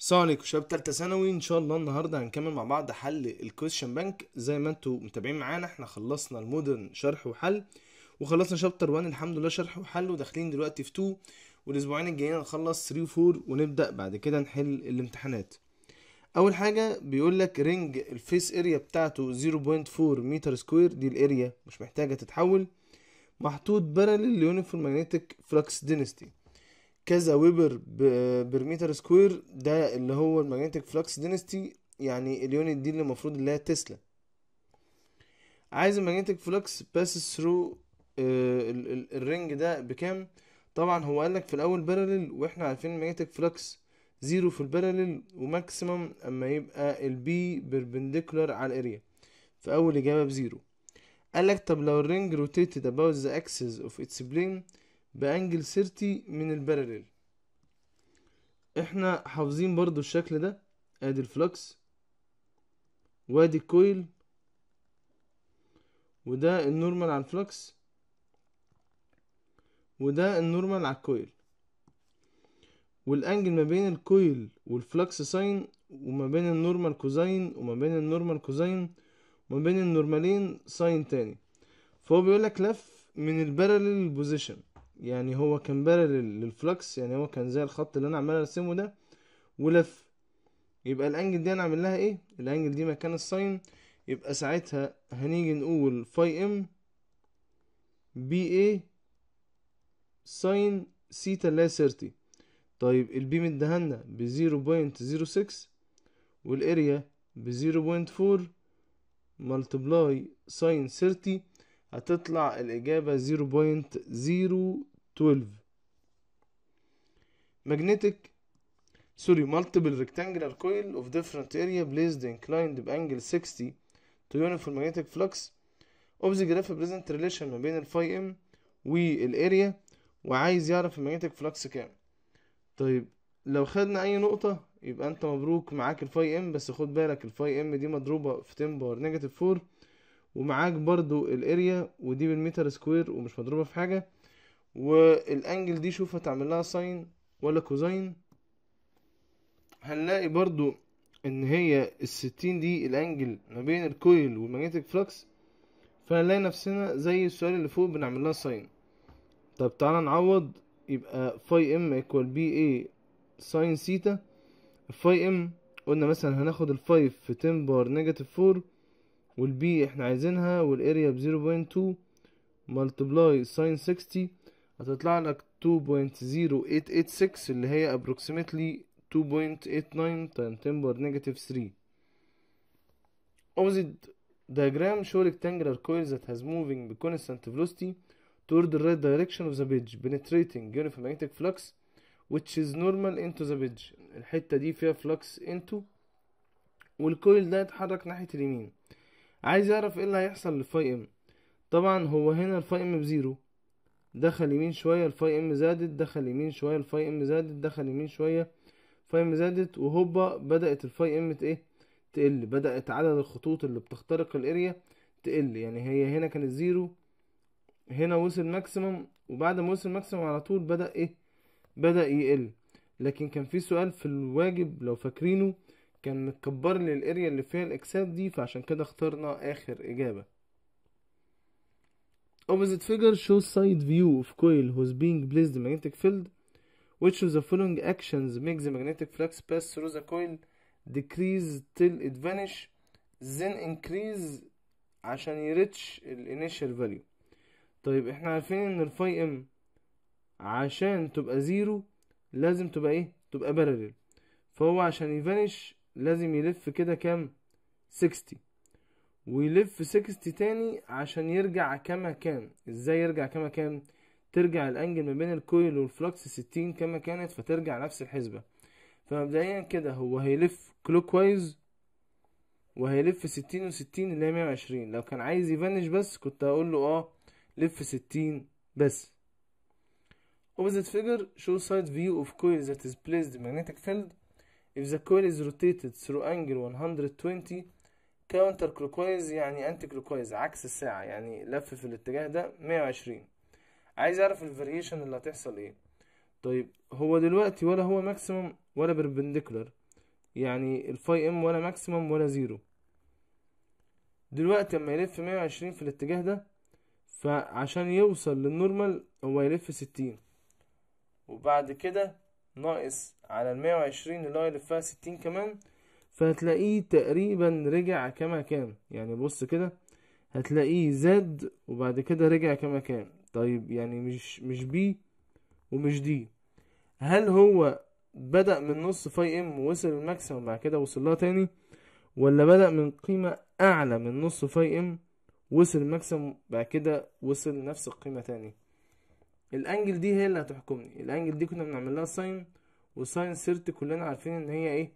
السلام عليكم شباب تالتة ثانوي ان شاء الله النهارده هنكمل مع بعض حل الكويشن بانك زي ما انتوا متابعين معانا احنا خلصنا المودرن شرح وحل وخلصنا شابتر 1 الحمد لله شرح وحل وداخلين دلوقتي في 2 والاسبوعين الجايين هنخلص 3 و4 ونبدا بعد كده نحل الامتحانات اول حاجه بيقول لك رينج الفيس اريا بتاعته 0.4 متر سكوير دي الاريا مش محتاجه تتحول محطوط بارلل يونيفورم ماجنتيك فلكس دينستي كذا ويبر برميتر سكوير ده اللي هو الماجنتيك فلكس دينستي يعني اليونت دي اللي المفروض اللي هي تسلا عايز الماجنتيك فلكس باس ثرو الرنج ده بكام طبعا هو قالك في الاول بارلل واحنا عارفين الماجنتيك فلكس زيرو في البارلل وماكسيمم اما يبقى البي بيربنديكولار على الاريا في اول اجابه بزيرو قالك طب لو الرنج روتيتد اباوت ذا اكسس اوف اتس بلين بانجل سيرتي من الباراليل احنا حافظين برضو الشكل ده ادي الفلكس وادي الكويل وده النورمال على الفلكس وده النورمال على الكويل والانجل ما بين الكويل والفلكس ساين وما بين النورمال كوزين وما بين النورمال كوزين وما بين النورمالين ساين تاني فهو بيقولك لف من الباراليل بوزيشن يعني هو كان بارل للفلكس يعني هو كان زي الخط اللي انا عمال ارسمه ده ولف يبقى الانجل دي انا عامل لها ايه الانجل دي مكان الساين يبقى ساعتها هنيجي نقول فاي ام بي اي ساين سيتا اللي هي طيب البيم ادهالنا ب 0.06 والاريا ب 0.4 ملتبلاي ساين 30 هتطلع الإجابة 0.012 magnetic sorry multiple rectangular coil of different area placed inclined angle 60 to uniform magnetic flux of the graph present relation ما بين الفاي ام area وعايز يعرف magnetic flux كام طيب لو خدنا اي نقطة يبقى انت مبروك معاك phi m بس خد بالك phi m دي مضروبة في 10 power negative 4 ومعاك برضو الاريا ودي بالمتر سكوير ومش مضروبة في حاجة والانجل دي شوف هتعمل لها ساين ولا كوزين هنلاقي برضو ان هي الستين دي الانجل ما بين الكويل والمagnetic فلكس فهنلاقي نفسنا زي السؤال اللي فوق بنعمل لها ساين طب تعالى نعوض يبقى فاي ام ايكوال بي اي ساين سيتا فاي ام قلنا مثلا هناخد الفايف في 10 بار نيجاتيف فور والبي احنا عايزينها والاريا ب 0.2 ملتبلاي ساين سكستي هتطلع لك تو اللي هي approximately 2.89 تايم تمبر بار نيجاتيف ثري opposite diagram show rectangular coils that has moving with constant velocity toward the right direction of the bridge penetrating uniform magnetic flux which is normal into the bridge الحتة دي فيها flux into والكويل ده اتحرك ناحية اليمين عايز يعرف ايه اللي هيحصل للفاي ام طبعا هو هنا الفاي ام بزيرو دخل يمين شويه الفاي ام زادت دخل يمين شويه الفاي ام زادت دخل يمين شويه الفاي ام زادت وهوبا بدات الفاي ام ايه تقل بدات عدد الخطوط اللي بتخترق الاريا تقل يعني هي هنا كانت زيرو هنا وصل ماكسيمم وبعد ما وصل ماكسيمم على طول بدا ايه بدا يقل لكن كان في سؤال في الواجب لو فاكرينه كان مكبر لي الاريا اللي فيها الاكسات دي فعشان كده اخترنا اخر اجابه opposite figure shows side view of coil who's being placed magnetic field which of the following actions make the magnetic flux pass through the coil decrease till it vanish then increase عشان يريتش initial value طيب احنا عارفين ان الفاي ام عشان تبقى زيرو لازم تبقى ايه تبقى parallel فهو عشان يفانش لازم يلف كده كام 60 ويلف 60 تاني عشان يرجع كما كان ازاي يرجع كما كان ترجع الانجل ما بين الكويل والفلوكس 60 كما كانت فترجع نفس الحسبة فمبدئيا كده هو هيلف كلوك وايز وهيلف 60 و 60 اللي هي 120 لو كان عايز يفنش بس كنت هقول له اه لف 60 بس opposite figure شو side view of coil that is placed magnetic field If the coil is rotated through angle 120 counter clockwise يعني anti clockwise عكس الساعة يعني لف في الاتجاه ده 120 عايز اعرف الفاريشن اللي هتحصل ايه طيب هو دلوقتي ولا هو ماكسيمم ولا perpendicular يعني الفاي ام ولا ماكسيمم ولا زيرو دلوقتي اما يلف 120 في الاتجاه ده فعشان يوصل للنورمال هو يلف 60 وبعد كده ناقص على المية وعشرين اللي هو يلفها ستين كمان فهتلاقيه تقريبا رجع كما كان يعني بص كده هتلاقيه زاد وبعد كده رجع كما كان طيب يعني مش مش بي ومش دي هل هو بدأ من نص فاي ام ووصل الماكسيمم بعد كده وصل لها تاني ولا بدأ من قيمة أعلى من نص فاي ام وصل الماكسيمم بعد كده وصل نفس القيمة تاني الانجل دي هي اللي هتحكمني الانجل دي كنا بنعمل لها ساين وساين سيرت كلنا عارفين ان هي ايه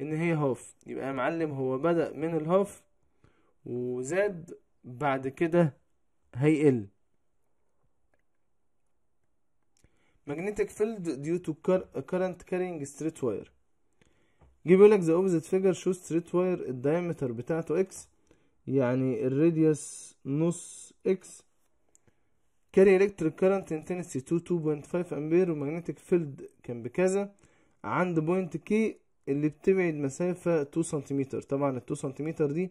ان هي هاف يبقى يا معلم هو بدأ من الهاف وزاد بعد كده هيقل magnetic field due to current carrying straight wire جه بيقولك the opposite figure show straight wire الدايمتر بتاعته اكس يعني الراديوس نص اكس كاري الكتريك كارنت انتنسي 2 2.5 امبير وماجنتيك فيلد كان بكذا عند بوينت كي اللي بتبعد مسافة 2 سنتيمتر طبعا ال 2 سنتيمتر دي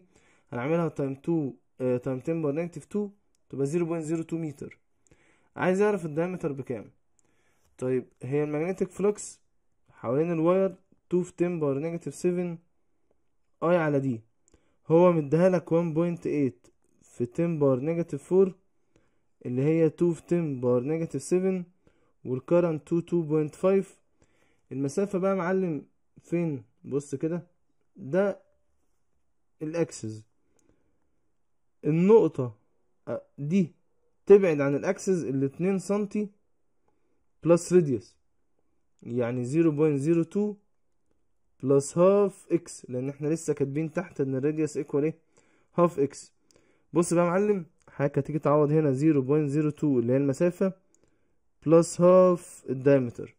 هنعملها تايم 2 اه تايم 10 بار نيجاتيف 2 تبقى 0.02 متر عايز اعرف الدايمتر بكام طيب هي الماجنتيك فلوكس حوالين الواير 2 في 10 بار نيجاتيف 7 اي على دي هو مديها لك 1.8 في 10 بار نيجاتيف 4 اللي هي 2 في 10 بار نيجاتيف 7 والكرنت 2 2.5 المسافة بقى معلم فين بص كده ده الاكسس النقطة دي تبعد عن الاكسس 2 سنتي بلس راديوس يعني 0.02 بلس هاف اكس لان احنا لسه كاتبين تحت ان الراديوس ايكوال ايه هاف اكس بص بقى يا معلم حاجة هتيجي تعوض هنا زيرو بوينت زيرو تو اللي هي المسافة بلس هاف الدايمتر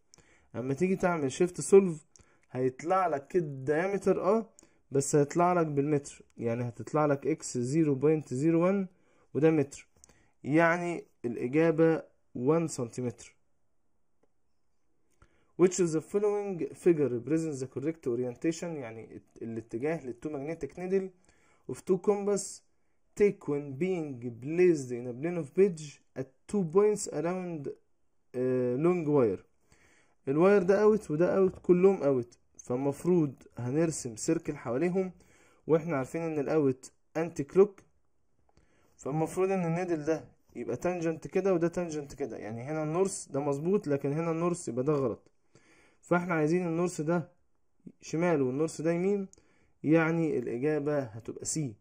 اما تيجي تعمل شيفت سولف هيطلع لك كده الدايمتر اه بس هيطلع لك بالمتر يعني هتطلع لك اكس زيرو بوينت زيرو وده متر يعني الإجابة 1 سنتيمتر which of the following figure represents the correct orientation يعني الاتجاه للتو ماجنتيك نيدل of two compass take when being placed in a plane of page at two points around uh, long wire الواير ده اوت وده اوت كلهم اوت فالمفروض هنرسم سيركل حواليهم واحنا عارفين ان الاوت انتي كلوك فالمفروض ان النيدل ده يبقى تانجنت كده وده تانجنت كده يعني هنا النورس ده مظبوط لكن هنا النورس يبقى ده غلط فاحنا عايزين النورس ده شمال والنورس ده يمين يعني الاجابه هتبقى سي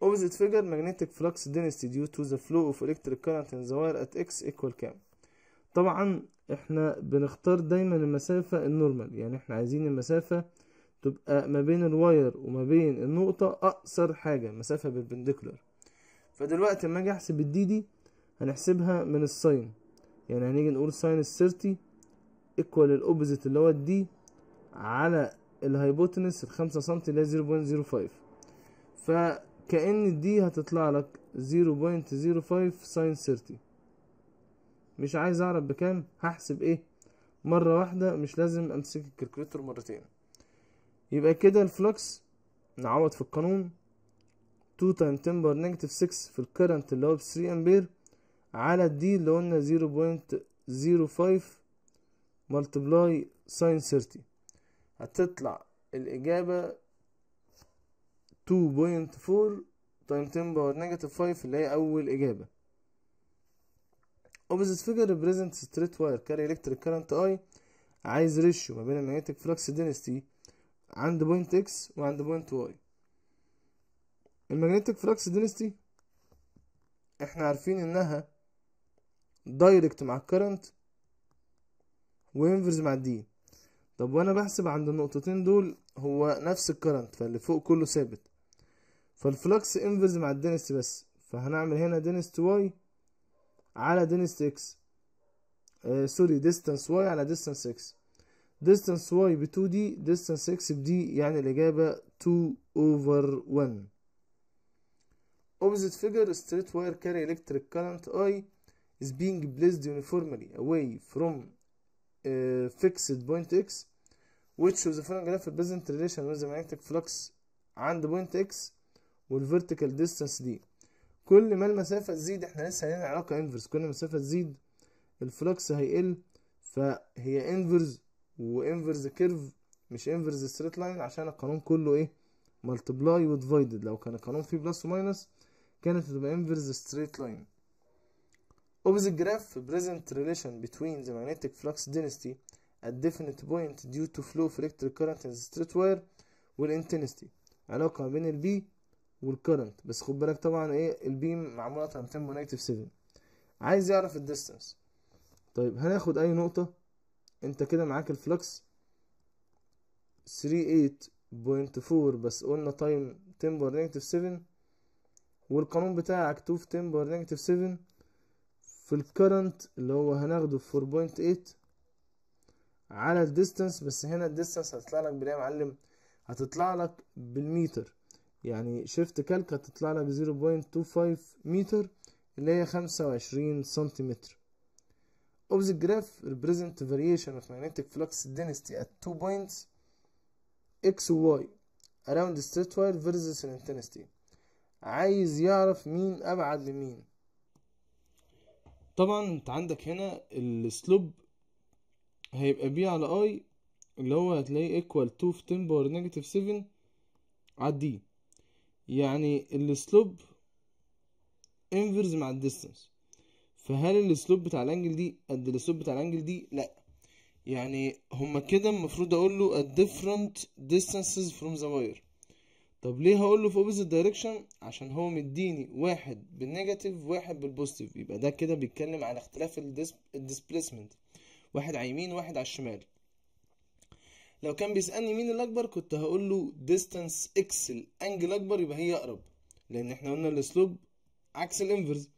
opposite figure magnetic flux density due to the flow of electric current in the wire at x equal كام طبعا احنا بنختار دايما المسافة النورمال يعني احنا عايزين المسافة تبقى ما بين الواير وما بين النقطة أقصر حاجة مسافة بالبنديكولار فدلوقتي لما أجي أحسب الدي دي هنحسبها من الساين يعني هنيجي نقول ساين السيرتي ايكوال الأوبزيت اللي هو الدي على الهايبوتنس الخمسة سنتي اللي هي زيرو بوينت زيرو فايف ف كأن دي هتطلع لك 0.05 ساين 30 مش عايز اعرف بكام هحسب ايه مرة واحدة مش لازم امسك الكالكوليتر مرتين يبقى كده الفلوكس نعوض في القانون 2 تايم 10 بار نيجاتيف 6 في الكرنت اللي هو ب 3 امبير على الدي اللي قلنا 0.05 ملتبلاي ساين 30 هتطلع الإجابة 2.4 تايم 10 power negative 5 اللي هي اول اجابه opposite figure represents straight wire carry electric current I عايز ريشيو ما بين المagnetic flux density عند بوينت X وعند بوينت Y المagnetic flux density احنا عارفين انها دايركت مع الكرنت وانفرز مع الدين طب وانا بحسب عند النقطتين دول هو نفس الكرنت فاللي فوق كله ثابت فالفلكس انفرز مع الدنس بس فهنعمل هنا دنست واي على دنست اكس آه سوري ديستانس واي على ديستانس اكس ديستانس واي ب 2 دي ديستانس اكس بدي يعني الاجابه 2 اوفر 1 opposite figure straight wire كاري electric current I is being placed uniformly away from uh, fixed point X which shows the following graph present relation with the magnetic flux and point X والفيرتيكال ديستانس دي كل ما المسافة تزيد احنا لسه علينا علاقة انفرس كل ما المسافة تزيد الفلكس هيقل فهي انفرس وانفرس كيرف مش انفرس ستريت لاين عشان القانون كله ايه مالتبلاي وديفايدد لو كان القانون فيه بلس وماينس كانت هتبقى انفرس ستريت لاين اوبز graph present relation بتوين the magnetic flux density at definite point due to flow في electric current ان ستريت straight wire علاقة بين البي والكرنت بس خد بالك طبعا ايه البيم معموله على 200 بنيتيف 7 عايز يعرف الديستنس طيب هناخد اي نقطه انت كده معاك الفلكس 38.4 بس قلنا تايم 10 بار نيجاتيف 7 والقانون بتاعك 2 في 10 بار نيجاتيف 7 في الكرنت اللي هو هناخده بوينت 4.8 على الديستنس بس هنا الديستنس هتطلع لك بالايه يا معلم هتطلع لك بالميتر يعني شيفت كالكة تطلع لك زيرو بوينت تو فايف متر اللي هي خمسة وعشرين سنتيمتر of the graph represent variation of magnetic flux density at two points x و y around straight wire versus intensity عايز يعرف مين ابعد لمين طبعا انت عندك هنا السلوب هيبقى بي على اي اللي هو هتلاقيه equal to في 10 باور نيجاتيف 7 على دي يعني السلوب انفرز مع الديستنس فهل السلوب بتاع الانجل دي قد السلوب بتاع الانجل دي لا يعني هما كده المفروض اقول له at different distances from the wire طب ليه هقول له في opposite direction عشان هو مديني واحد بالنيجاتيف واحد بالبوزيتيف يبقى ده كده بيتكلم عن اختلاف الديسبليسمنت واحد على اليمين واحد على الشمال لو كان بيسألني مين الأكبر كنت هقول له ديستانس إكس الأنجل أكبر يبقى هي أقرب لأن احنا قلنا السلوب عكس الانفرز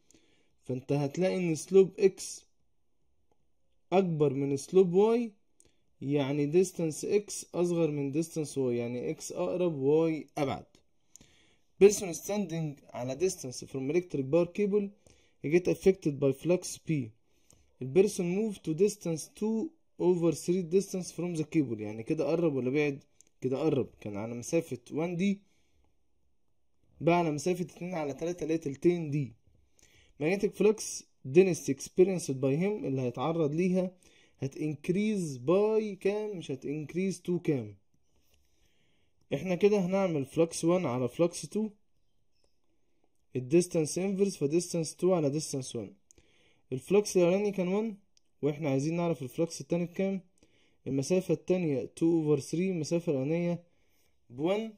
فانت هتلاقي ان سلوب إكس أكبر من سلوب واي يعني ديستانس إكس أصغر من ديستانس واي يعني إكس أقرب واي أبعد بيرسون ستاندينج على ديستانس فروم إلكتريك power كيبل get أفكتد باي فلكس بي البيرسون موف تو ديستانس 2 over 3 distance from the cable يعني كده قرب ولا بعد كده قرب كان على مسافة 1 دي بقى على مسافة 2 على 3 اللي هي تلتين دي magnetic flux density experienced by him اللي هيتعرض ليها هت increase by كام مش هت increase to كام احنا كده هنعمل flux 1 على flux 2 الديستانس انفرس فديستانس 2 على ديستانس 1 الفلوكس الاولاني كان 1 واحنا عايزين نعرف الفلكس التاني بكام المسافة التانية 2 over 3 المسافة الأولانية بون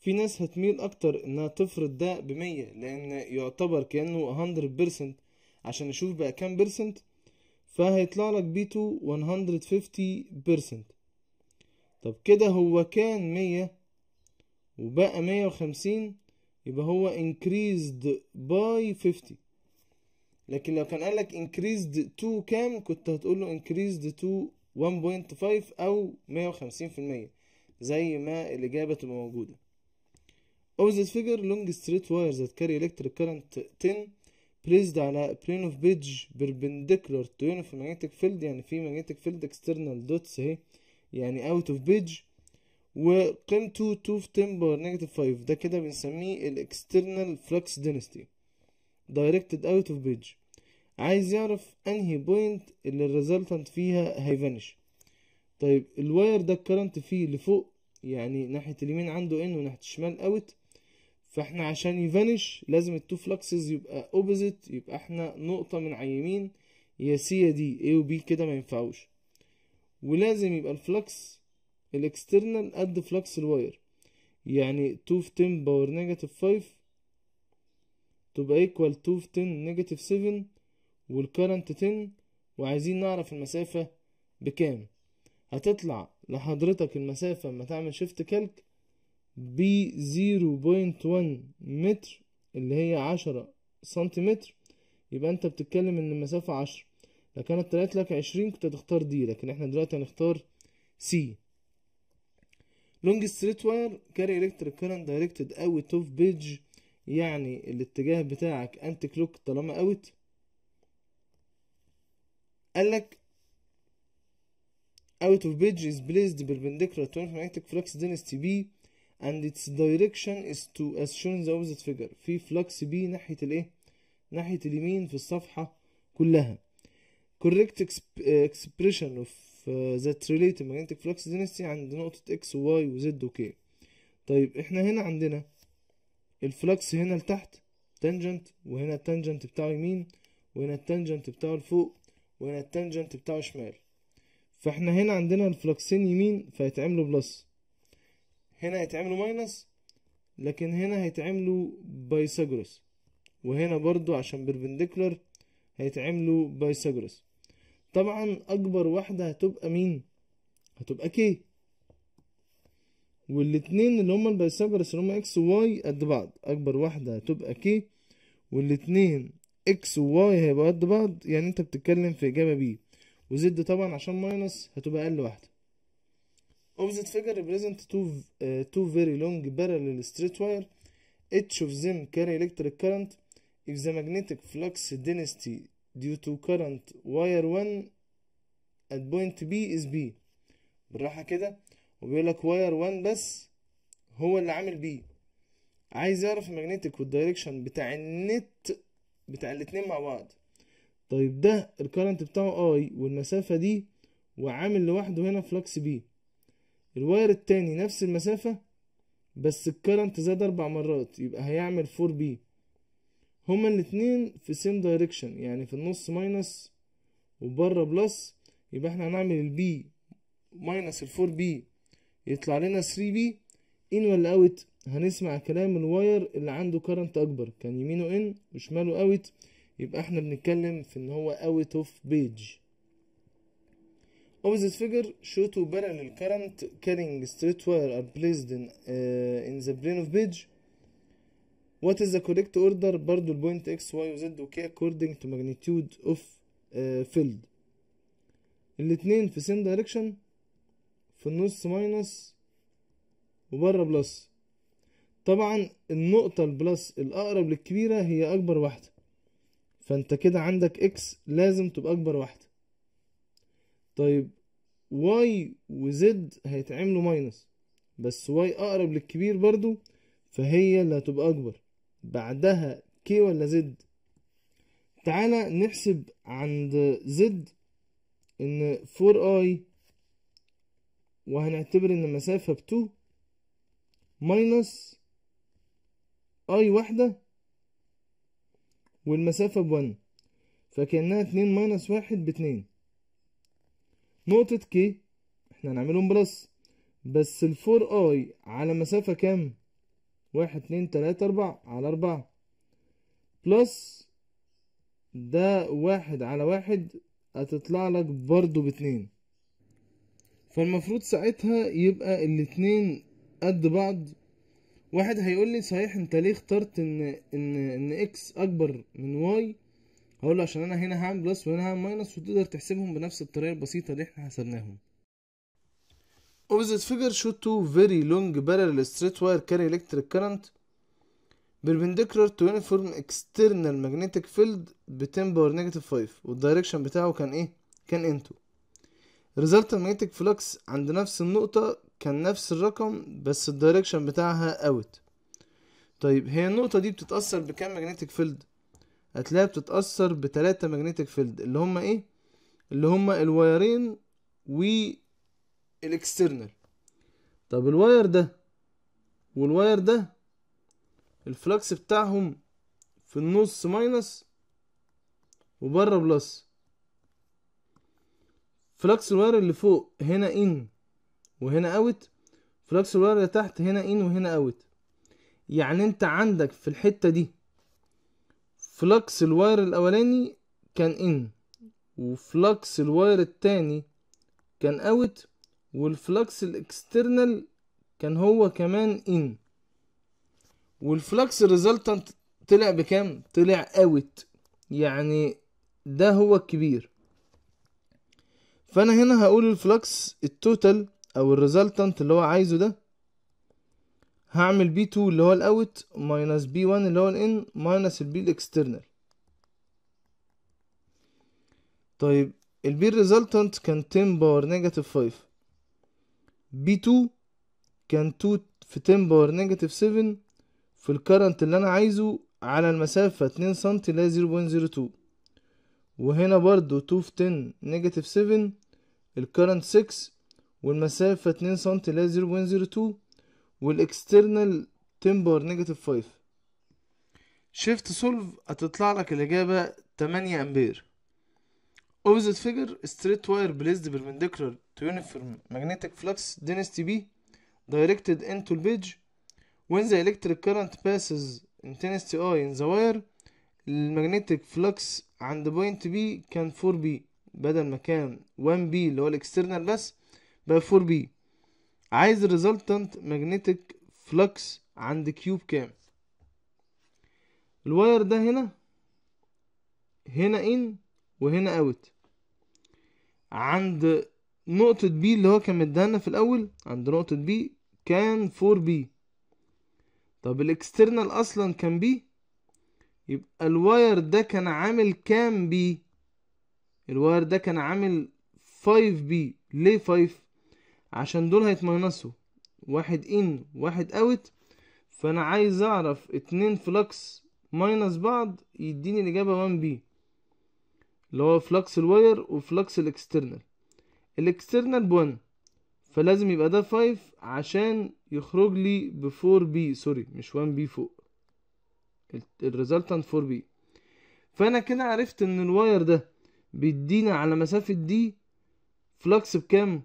في ناس هتميل أكتر إنها تفرض ده بمية لأن يعتبر كأنه 100% عشان نشوف بقى كام بيرسنت فهيطلع لك بيتو 150% طب كده هو كان مية وبقى مية وخمسين يبقى هو increased by 50 لكن لو كان قالك increased to كام كنت هتقول له increased to 1.5 أو 150% زي ما الإجابة تبقى موجودة Of this figure long straight wires that carry electric current 10 placed على plane of page perpendicular to uniform magnetic field يعني في magnetic field external dots اهي يعني out of page وقيمته 2 في 10 power negative 5 ده كده بنسميه ال external flux density directed out of page عايز يعرف انهي بوينت اللي الريزلتنت فيها هيفنش طيب الواير ده الكرنت فيه لفوق يعني ناحية اليمين عنده ان وناحية الشمال اوت فاحنا عشان يفنش لازم التو فلكسز يبقى اوبوزيت يبقى احنا نقطة من على اليمين يا سي يا دي اي وبي كده ما ينفعوش ولازم يبقى الفلكس الاكسترنال قد فلكس الواير يعني 2 في 10 باور نيجاتيف 5 تبقى equal to في 10 نيجاتيف 7 والكرنت 10 وعايزين نعرف المسافة بكام هتطلع لحضرتك المسافة لما تعمل شيفت كالك ب 0.1 متر اللي هي عشرة سنتيمتر يبقى انت بتتكلم ان المسافة عشرة لو كانت طلعت لك عشرين كنت هتختار دي لكن احنا دلوقتي هنختار سي لونج ستريت واير كاري الكتريك كارنت دايركتد اوت اوف بيج يعني الاتجاه بتاعك انت كلوك طالما اوت قالك out of page is placed perpendicular to magnetic flux density B and its direction is to as shown in the opposite figure في flux B ناحية الايه ناحية اليمين في الصفحة كلها correct expression of that related magnetic flux density عند نقطة X و Y و Z و K طيب احنا هنا عندنا الفلكس هنا لتحت تانجنت وهنا التانجنت بتاعه يمين وهنا التانجنت بتاعه لفوق وهنا التانجنت بتاعه شمال فاحنا هنا عندنا الفلكسين يمين فيتعملوا بلس هنا هيتعملوا ماينس لكن هنا هيتعملوا بايثاغورس وهنا برضو عشان بيربنديكولار هيتعملوا بايثاغورس طبعا اكبر واحده هتبقى مين هتبقى كي والاتنين اللي هما البيثاغورس اللي هما اكس وواي قد بعض اكبر واحدة هتبقى كي والاتنين اكس وواي هيبقى قد بعض يعني انت بتتكلم في اجابة بي وزد طبعا عشان ماينس هتبقى اقل واحدة opposite figure represent two, uh, two very long parallel straight wire each of them carry electric current if the magnetic flux density due to current wire 1 at point B is B بالراحة كده وبيقول لك واير 1 بس هو اللي عامل بيه عايز يعرف الماجنتيك والدايركشن بتاع النت بتاع الاتنين مع بعض طيب ده الكرنت بتاعه اي والمسافه دي وعامل لوحده هنا فلكس بي الواير التاني نفس المسافه بس الكرنت زاد اربع مرات يبقى هيعمل 4 بي هما الاتنين في سيم دايركشن يعني في النص ماينس وبره بلس يبقى احنا هنعمل البي ماينس الفور بي يطلع لنا 3 بي ان ولا اوت هنسمع كلام الواير اللي عنده كرنت اكبر كان يمينه ان وشماله اوت يبقى احنا بنتكلم في ان هو اوت اوف بيج Opposite figure show two parallel current carrying straight wire are placed in, uh, in the plane of page. What is the correct order برضو البوينت x, y و z و k according to magnitude of uh, field الاتنين في same direction في النص ماينس وبره بلس طبعا النقطة البلس الأقرب للكبيرة هي أكبر واحدة فأنت كده عندك إكس لازم تبقى أكبر واحدة طيب واي وزد هيتعملوا ماينس بس واي أقرب للكبير برضو فهي اللي هتبقى أكبر بعدها كي ولا زد تعالى نحسب عند زد إن 4i وهنعتبر ان المسافة ب 2 ماينس اي واحدة والمسافة ب 1 فكأنها 2 ماينس واحد باتنين نقطة كي احنا هنعملهم بلس بس الفور اي على مسافة كام؟ واحد اتنين تلاتة اربعة على اربعة بلس ده واحد على واحد هتطلع لك برضو باتنين فالمفروض ساعتها يبقى الاتنين قد بعض واحد هيقول لي صحيح انت ليه اخترت ان ان ان اكس اكبر من واي هقول له عشان انا هنا هعمل بلس وهنا هعمل ماينس وتقدر تحسبهم بنفس الطريقه البسيطه اللي احنا حسبناهم Opposite figure show two very long parallel straight wire carry electric current perpendicular to uniform external magnetic field ب 10 power negative 5 والدايركشن بتاعه كان ايه؟ كان انتو result magnetic flux عند نفس النقطة كان نفس الرقم بس الدايركشن بتاعها اوت طيب هي النقطة دي بتتأثر بكام ماجنتيك فيلد هتلاقيها بتتأثر بتلاتة ماجنتيك فيلد اللي هما ايه اللي هما الوايرين و الاكسترنال طب الواير ده والواير ده الفلكس بتاعهم في النص ماينس وبره بلس فلكس الواير اللي فوق هنا ان وهنا اوت فلكس الواير اللي تحت هنا ان وهنا اوت يعني انت عندك في الحتة دي فلكس الواير الاولاني كان ان وفلكس الواير التاني كان اوت والفلكس الاكسترنال كان هو كمان ان والفلكس ريزلتنت طلع بكام طلع اوت يعني ده هو الكبير فانا هنا هقول الفلكس التوتال او الريزلتنت اللي هو عايزه ده هعمل بي 2 اللي هو الاوت ماينس بي 1 اللي هو الان ماينس البي الاكسترنال طيب البي الريزلتنت كان 10 باور نيجاتيف 5 بي 2 كان 2 في 10 باور نيجاتيف 7 في الكرنت اللي انا عايزه على المسافة 2 سنتي اللي هي 0.02 وهنا برضو 2 في 10 نيجاتيف 7 الكرنت 6 والمسافة 2 سم لا 0.02 والاكسترنال تمبر نيجاتيف 5 شيفت سولف هتطلع لك الإجابة 8 أمبير اوبزيت فيجر ستريت واير بليزد بالبندكولار تو يونيفورم ماجنتيك فلكس دينستي بي دايركتد انتو البيج وين ذا الكتريك electric باسز passes intensity I in the wire المagnetic flux عند بوينت بي كان 4 بي بدل ما كان 1 بي اللي هو الاكسترنال بس بقى 4 بي عايز الريزلتنت ماجنتيك فلكس عند كيوب كام الواير ده هنا هنا ان وهنا اوت عند نقطة بي اللي هو كان مديهالنا في الأول عند نقطة بي كان 4 بي طب الاكسترنال أصلا كان بي يبقى الواير ده كان عامل كام بي الواير ده كان عامل 5 بي ليه 5 عشان دول هيتمنسوا واحد ان واحد اوت فانا عايز اعرف اتنين فلكس ماينس بعض يديني الاجابه 1 بي اللي هو فلكس الواير وفلكس الاكسترنال الاكسترنال ب 1 فلازم يبقى ده 5 عشان يخرج لي ب 4 بي سوري مش 1 بي فوق الريزلتنت 4 بي فانا كده عرفت ان الواير ده بيدينا على مسافة دي فلكس بكام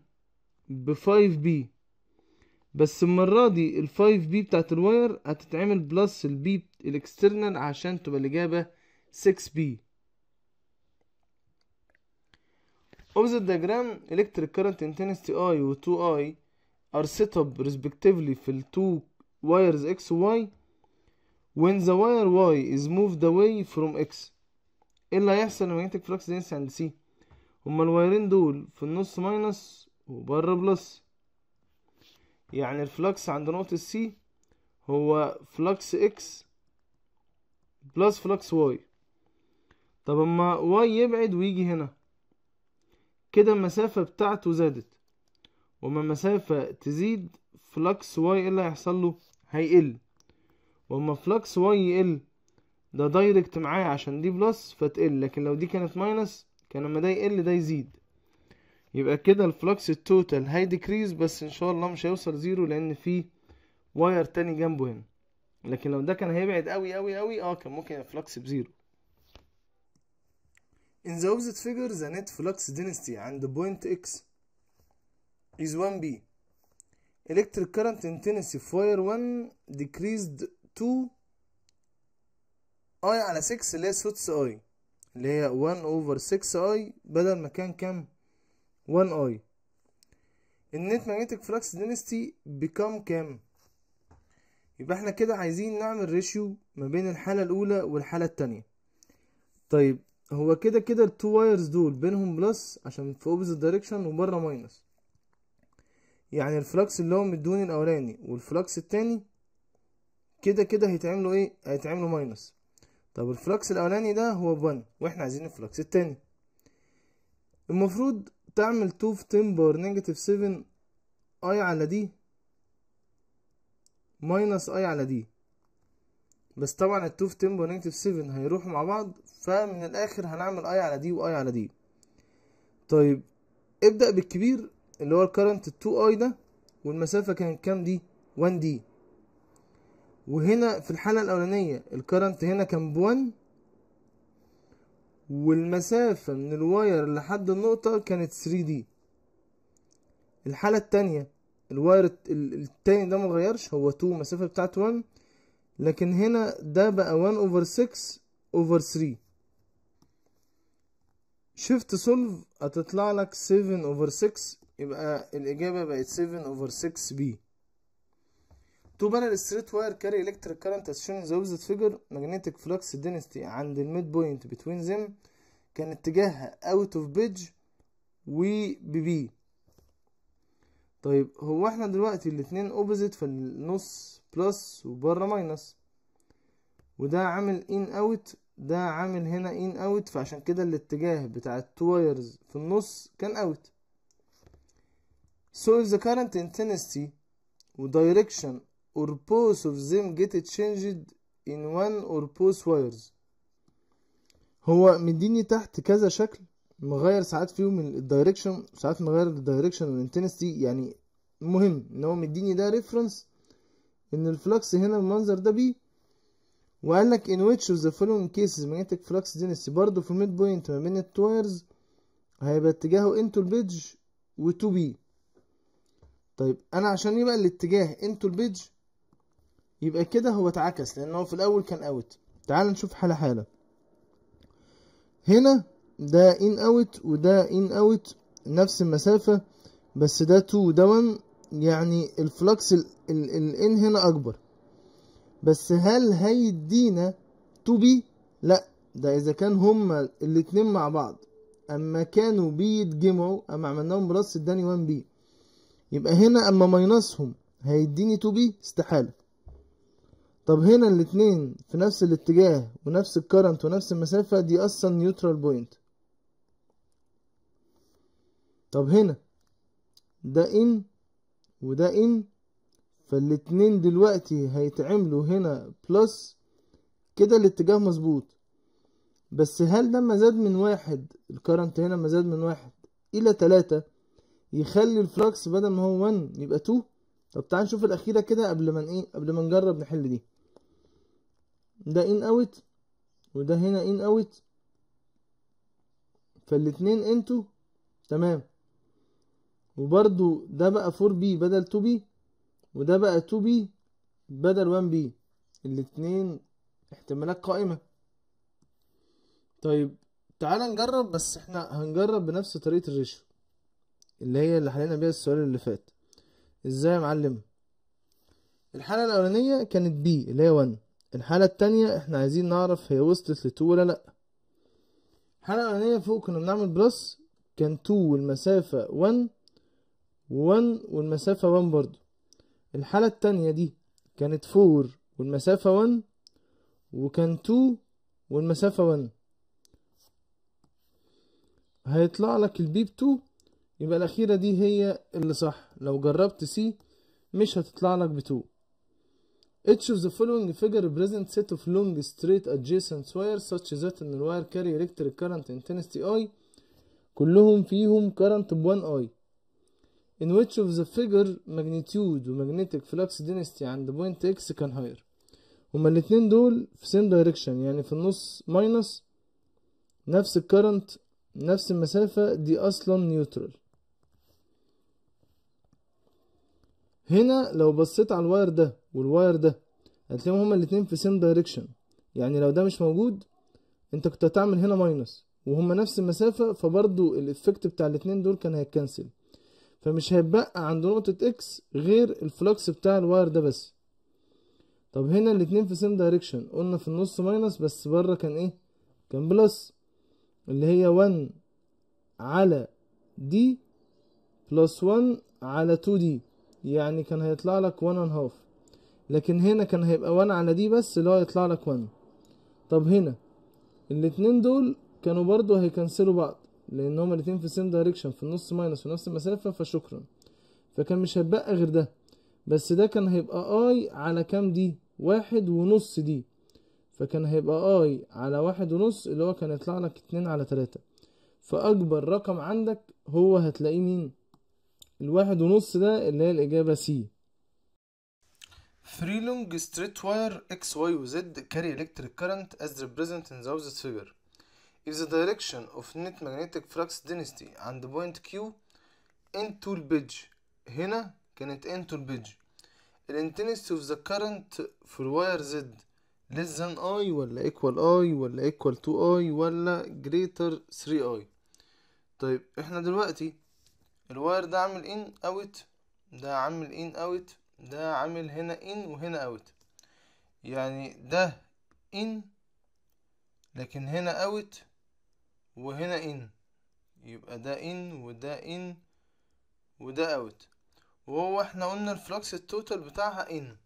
ب 5 b بس المرة دي ال 5 b بتاعت الواير هتتعمل بلس البي الاكسترنال عشان تبقى الإجابة 6 بي اوبز الدياجرام الكتريك كارنت انتنستي اي و 2 اي ار سيت اب ريسبكتيفلي في الـ التو وايرز اكس واي When the wire Y is moved away from X ايه اللي هيحصل لما للماجنتيك فلكس دنس عند سي هما الوايرين دول في النص ماينس وبره بلس يعني الفلكس عند نقطة سي هو فلكس اكس بلس فلكس واي طب اما واي يبعد ويجي هنا كده المسافة بتاعته زادت وما المسافة تزيد فلكس واي ايه اللي هيحصل له هيقل واما فلكس واي يقل ده دايركت معايا عشان دي بلس فتقل لكن لو دي كانت ماينس كان لما ده يقل ده يزيد يبقى كده الفلكس التوتال ديكريز بس ان شاء الله مش هيوصل زيرو لان في واير تاني جنبه هنا لكن لو ده كان هيبعد قوي قوي قوي اه كان ممكن الفلكس بزيرو In the opposite figure the net flux density عند point x is 1b electric current intensity في wire 1 decreased 2 اي على 6 اللي هي سوتس اي اللي هي 1 اوفر 6 اي بدل ما كان كام 1 اي النت ماجنتيك فلكس دينستي بكام كام يبقى احنا كده عايزين نعمل ريشيو ما بين الحالة الأولى والحالة التانية طيب هو كده كده التو وايرز دول بينهم بلس عشان في اوبزيت دايركشن وبره ماينس يعني الفلكس اللي هو مدوني الأولاني والفلكس التاني كده كده هيتعملوا ايه هيتعملوا ماينس طب الفلكس الاولاني ده هو ب1 واحنا عايزين الفلكس التاني المفروض تعمل 2 في 10 باور نيجاتيف 7 اي على دي ماينس اي على دي بس طبعا ال2 في 10 باور نيجاتيف 7 هيروحوا مع بعض فمن الاخر هنعمل اي على دي واي على دي طيب ابدأ بالكبير اللي هو الكرنت 2 اي ده والمسافة كانت كام دي 1 دي وهنا في الحالة الأولانية الكرنت هنا كان بوان والمسافة من الواير لحد النقطة كانت 3 دي الحالة التانية الواير التاني ده متغيرش هو 2 مسافة بتاعت 1 لكن هنا ده بقى 1 اوفر 6 اوفر 3 شفت سولف هتطلع لك 7 اوفر 6 يبقى الإجابة بقت 7 اوفر 6 بي two parallel straight wire carry electric current as shown in the opposite figure magnetic flux density عند الميد بوينت between them كان اتجاهها out of page و ببي طيب هو احنا دلوقتي الاتنين opposite فالنص بلس وبره ماينس وده عامل in out ده عامل هنا in out فعشان كده الاتجاه بتاع التو وايرز في النص كان out so if the current intensity و direction or both of them get changed in one or both wires هو مديني تحت كذا شكل مغير ساعات فيهم الدايركشن ساعات مغير الدايركشن والانتنستي يعني المهم ان هو مديني ده ريفرنس ان الفلكس هنا المنظر ده بي وقال لك in which of the following cases magnetic flux density برضه في الميد بوينت ما بين التوايرز هيبقى اتجاهه into البيدج و بي طيب انا عشان يبقى الاتجاه into البيدج يبقى كده هو اتعكس لان هو في الاول كان اوت تعال نشوف حاله حاله هنا ده ان اوت وده ان اوت نفس المسافه بس ده 2 وده 1 يعني الفلكس الان هنا اكبر بس هل هيدينا 2 بي لا ده اذا كان هما الاثنين مع بعض اما كانوا بيتجمعوا اما عملناهم بلس اداني 1 بي يبقى هنا اما ماينسهم هيديني 2 بي استحاله طب هنا الاتنين في نفس الاتجاه ونفس الكرنت ونفس المسافة دي أصلا نيوترال بوينت طب هنا ده إن وده إن فالاتنين دلوقتي هيتعملوا هنا بلس كده الاتجاه مظبوط بس هل لما زاد من واحد الكرنت هنا مزاد زاد من واحد إلى تلاتة يخلي الفلكس بدل ما هو 1 يبقى 2 طب تعال نشوف الأخيرة كده قبل ما إيه قبل ما نجرب نحل دي ده ان اوت وده هنا ان اوت فالاتنين انتو تمام وبرضو ده بقى 4 بي بدل 2 بي وده بقى 2 بي بدل 1 بي الاتنين احتمالات قائمة طيب تعالى نجرب بس احنا هنجرب بنفس طريقة الريشيو اللي هي اللي حلينا بيها السؤال اللي فات ازاي يا معلم الحالة الأولانية كانت بي اللي هي 1 الحالة التانية احنا عايزين نعرف هي وصلت لتو ولا لأ الحالة الأولانية فوق كنا بنعمل بلس كان تو والمسافة ون ون والمسافة ون برضو الحالة التانية دي كانت فور والمسافة ون وكان تو والمسافة ون هيطلع لك البيب تو يبقى الأخيرة دي هي اللي صح لو جربت سي مش هتطلع لك بتو Each of the following figure represent set of long straight adjacent wires such that ان الواير carry electric current intensity I كلهم فيهم current ب 1 I in which of the figure magnitude و magnetic flux density عند point X كان higher هما الاتنين دول في same direction يعني في النص minus نفس current نفس المسافة دي أصلا neutral هنا لو بصيت على الواير ده والواير ده هتلاقيهم هما الاتنين في سيم دايركشن يعني لو ده مش موجود انت كنت هتعمل هنا ماينس وهما نفس المسافة فبرضو الافكت بتاع الاتنين دول كان هيتكنسل فمش هيتبقى عند نقطة اكس غير الفلكس بتاع الواير ده بس طب هنا الاتنين في سيم دايركشن قلنا في النص ماينس بس بره كان ايه كان بلس اللي هي 1 على دي بلس 1 على 2 دي يعني كان هيطلع لك 1 and half لكن هنا كان هيبقى 1 على دي بس اللي هو يطلع لك 1 طب هنا الاتنين دول كانوا برضو هيكنسلوا بعض لان هما الاتنين في سيم دايركشن في النص ماينس في نفس المسافه فشكرا فكان مش هيتبقى غير ده بس ده كان هيبقى اي على كام دي واحد ونص دي فكان هيبقى اي على واحد ونص اللي هو كان يطلع لك اتنين على تلاتة فاكبر رقم عندك هو هتلاقيه مين الواحد ونص ده اللي هي الاجابه سي Three long straight wire X, Y, Z carry electric current as represented in the figure. If the direction of net magnetic flux density and point Q into the page هنا كانت into the page the intensity of the current for wire Z less than I ولا equal I ولا equal to I ولا greater 3I طيب احنا دلوقتي الواير ده عامل in out ده عامل in out ده عامل هنا ان وهنا اوت يعني ده ان لكن هنا اوت وهنا ان يبقى ده ان وده ان وده اوت وهو احنا قلنا الفلوكس التوتال بتاعها ان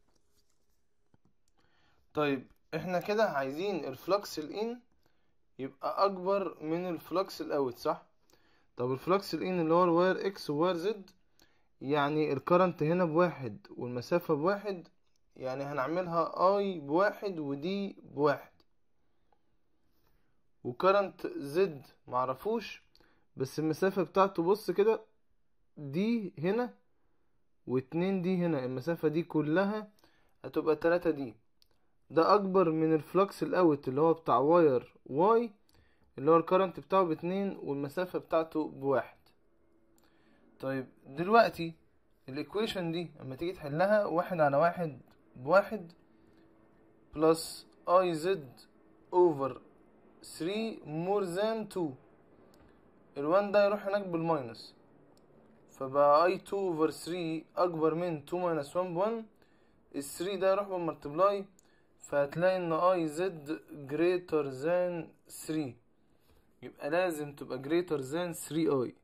طيب احنا كده عايزين الفلوكس الان يبقى اكبر من الفلوكس الاوت صح طب الفلوكس الان اللي هو الواير اكس وواير زد يعني الكرنت هنا بواحد والمسافة بواحد يعني هنعملها اي بواحد ودي بواحد وكرنت زد معرفوش بس المسافة بتاعته بص كده دي هنا واتنين دي هنا المسافة دي كلها هتبقى تلاتة دي ده اكبر من الفلكس الاوت اللي هو بتاع واير واي اللي هو الكرنت بتاعه باتنين والمسافة بتاعته بواحد طيب دلوقتي الايكويشن دي اما تيجي تحلها واحد على واحد بواحد بلس اي زد اوفر 3 مور ذان 2 الوان ده يروح هناك بالماينس فبقى اي 2 اوفر 3 اكبر من 2 ماينس 1 ب 1 ال 3 ده يروح بالمالتبلاي فهتلاقي ان اي زد جريتر ذان 3 يبقى لازم تبقى جريتر ذان 3 اي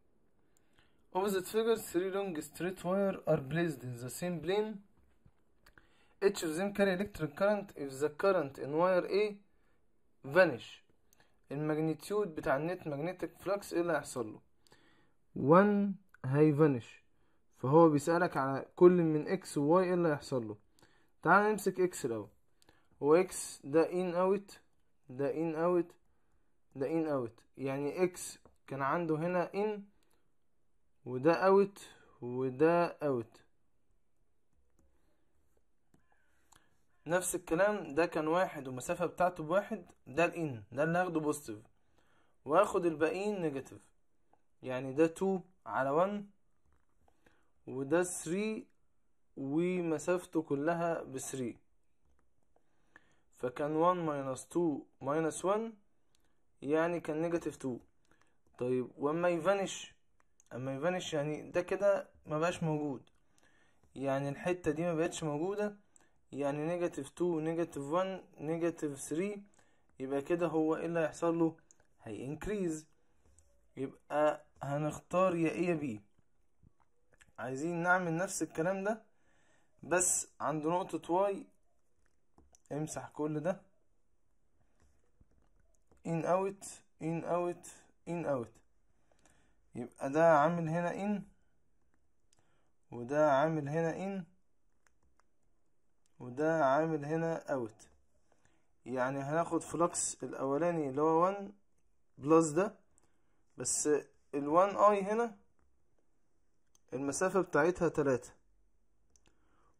Opposite figures, three long straight wire are placed in the same plane. Each of them carry electric current if the current in wire A vanish. الماجنتيود بتاع النت magnetic فلكس ايه اللي هيحصل له؟ 1 vanish فهو بيسألك على كل من اكس وواي ايه اللي هيحصل له تعال نمسك اكس الاول هو اكس ده ان اوت ده ان اوت ده ان اوت يعني اكس كان عنده هنا ان وده اوت وده اوت نفس الكلام ده كان واحد ومسافة بتاعته بواحد ده الان ده اللي اخده بوستيف واخد الباقيين نيجاتيف يعني ده تو على ون وده ثري ومسافته كلها بثري فكان ون ماينس تو ماينس ون يعني كان نيجاتيف تو طيب وما يفنش اما يبانش يعني ده كده ما بقاش موجود يعني الحتة دي ما بقتش موجودة يعني نيجاتيف 2 نيجاتيف 1 نيجاتيف 3 يبقى كده هو ايه اللي هيحصل له هي انكريز يبقى هنختار يا ايه يا بي عايزين نعمل نفس الكلام ده بس عند نقطة واي امسح كل ده ان اوت ان اوت ان اوت يبقى ده عامل هنا إن وده عامل هنا إن وده عامل هنا أوت يعني هناخد فلكس الأولاني اللي هو 1 بلس ده بس ال 1 اي هنا المسافة بتاعتها تلاتة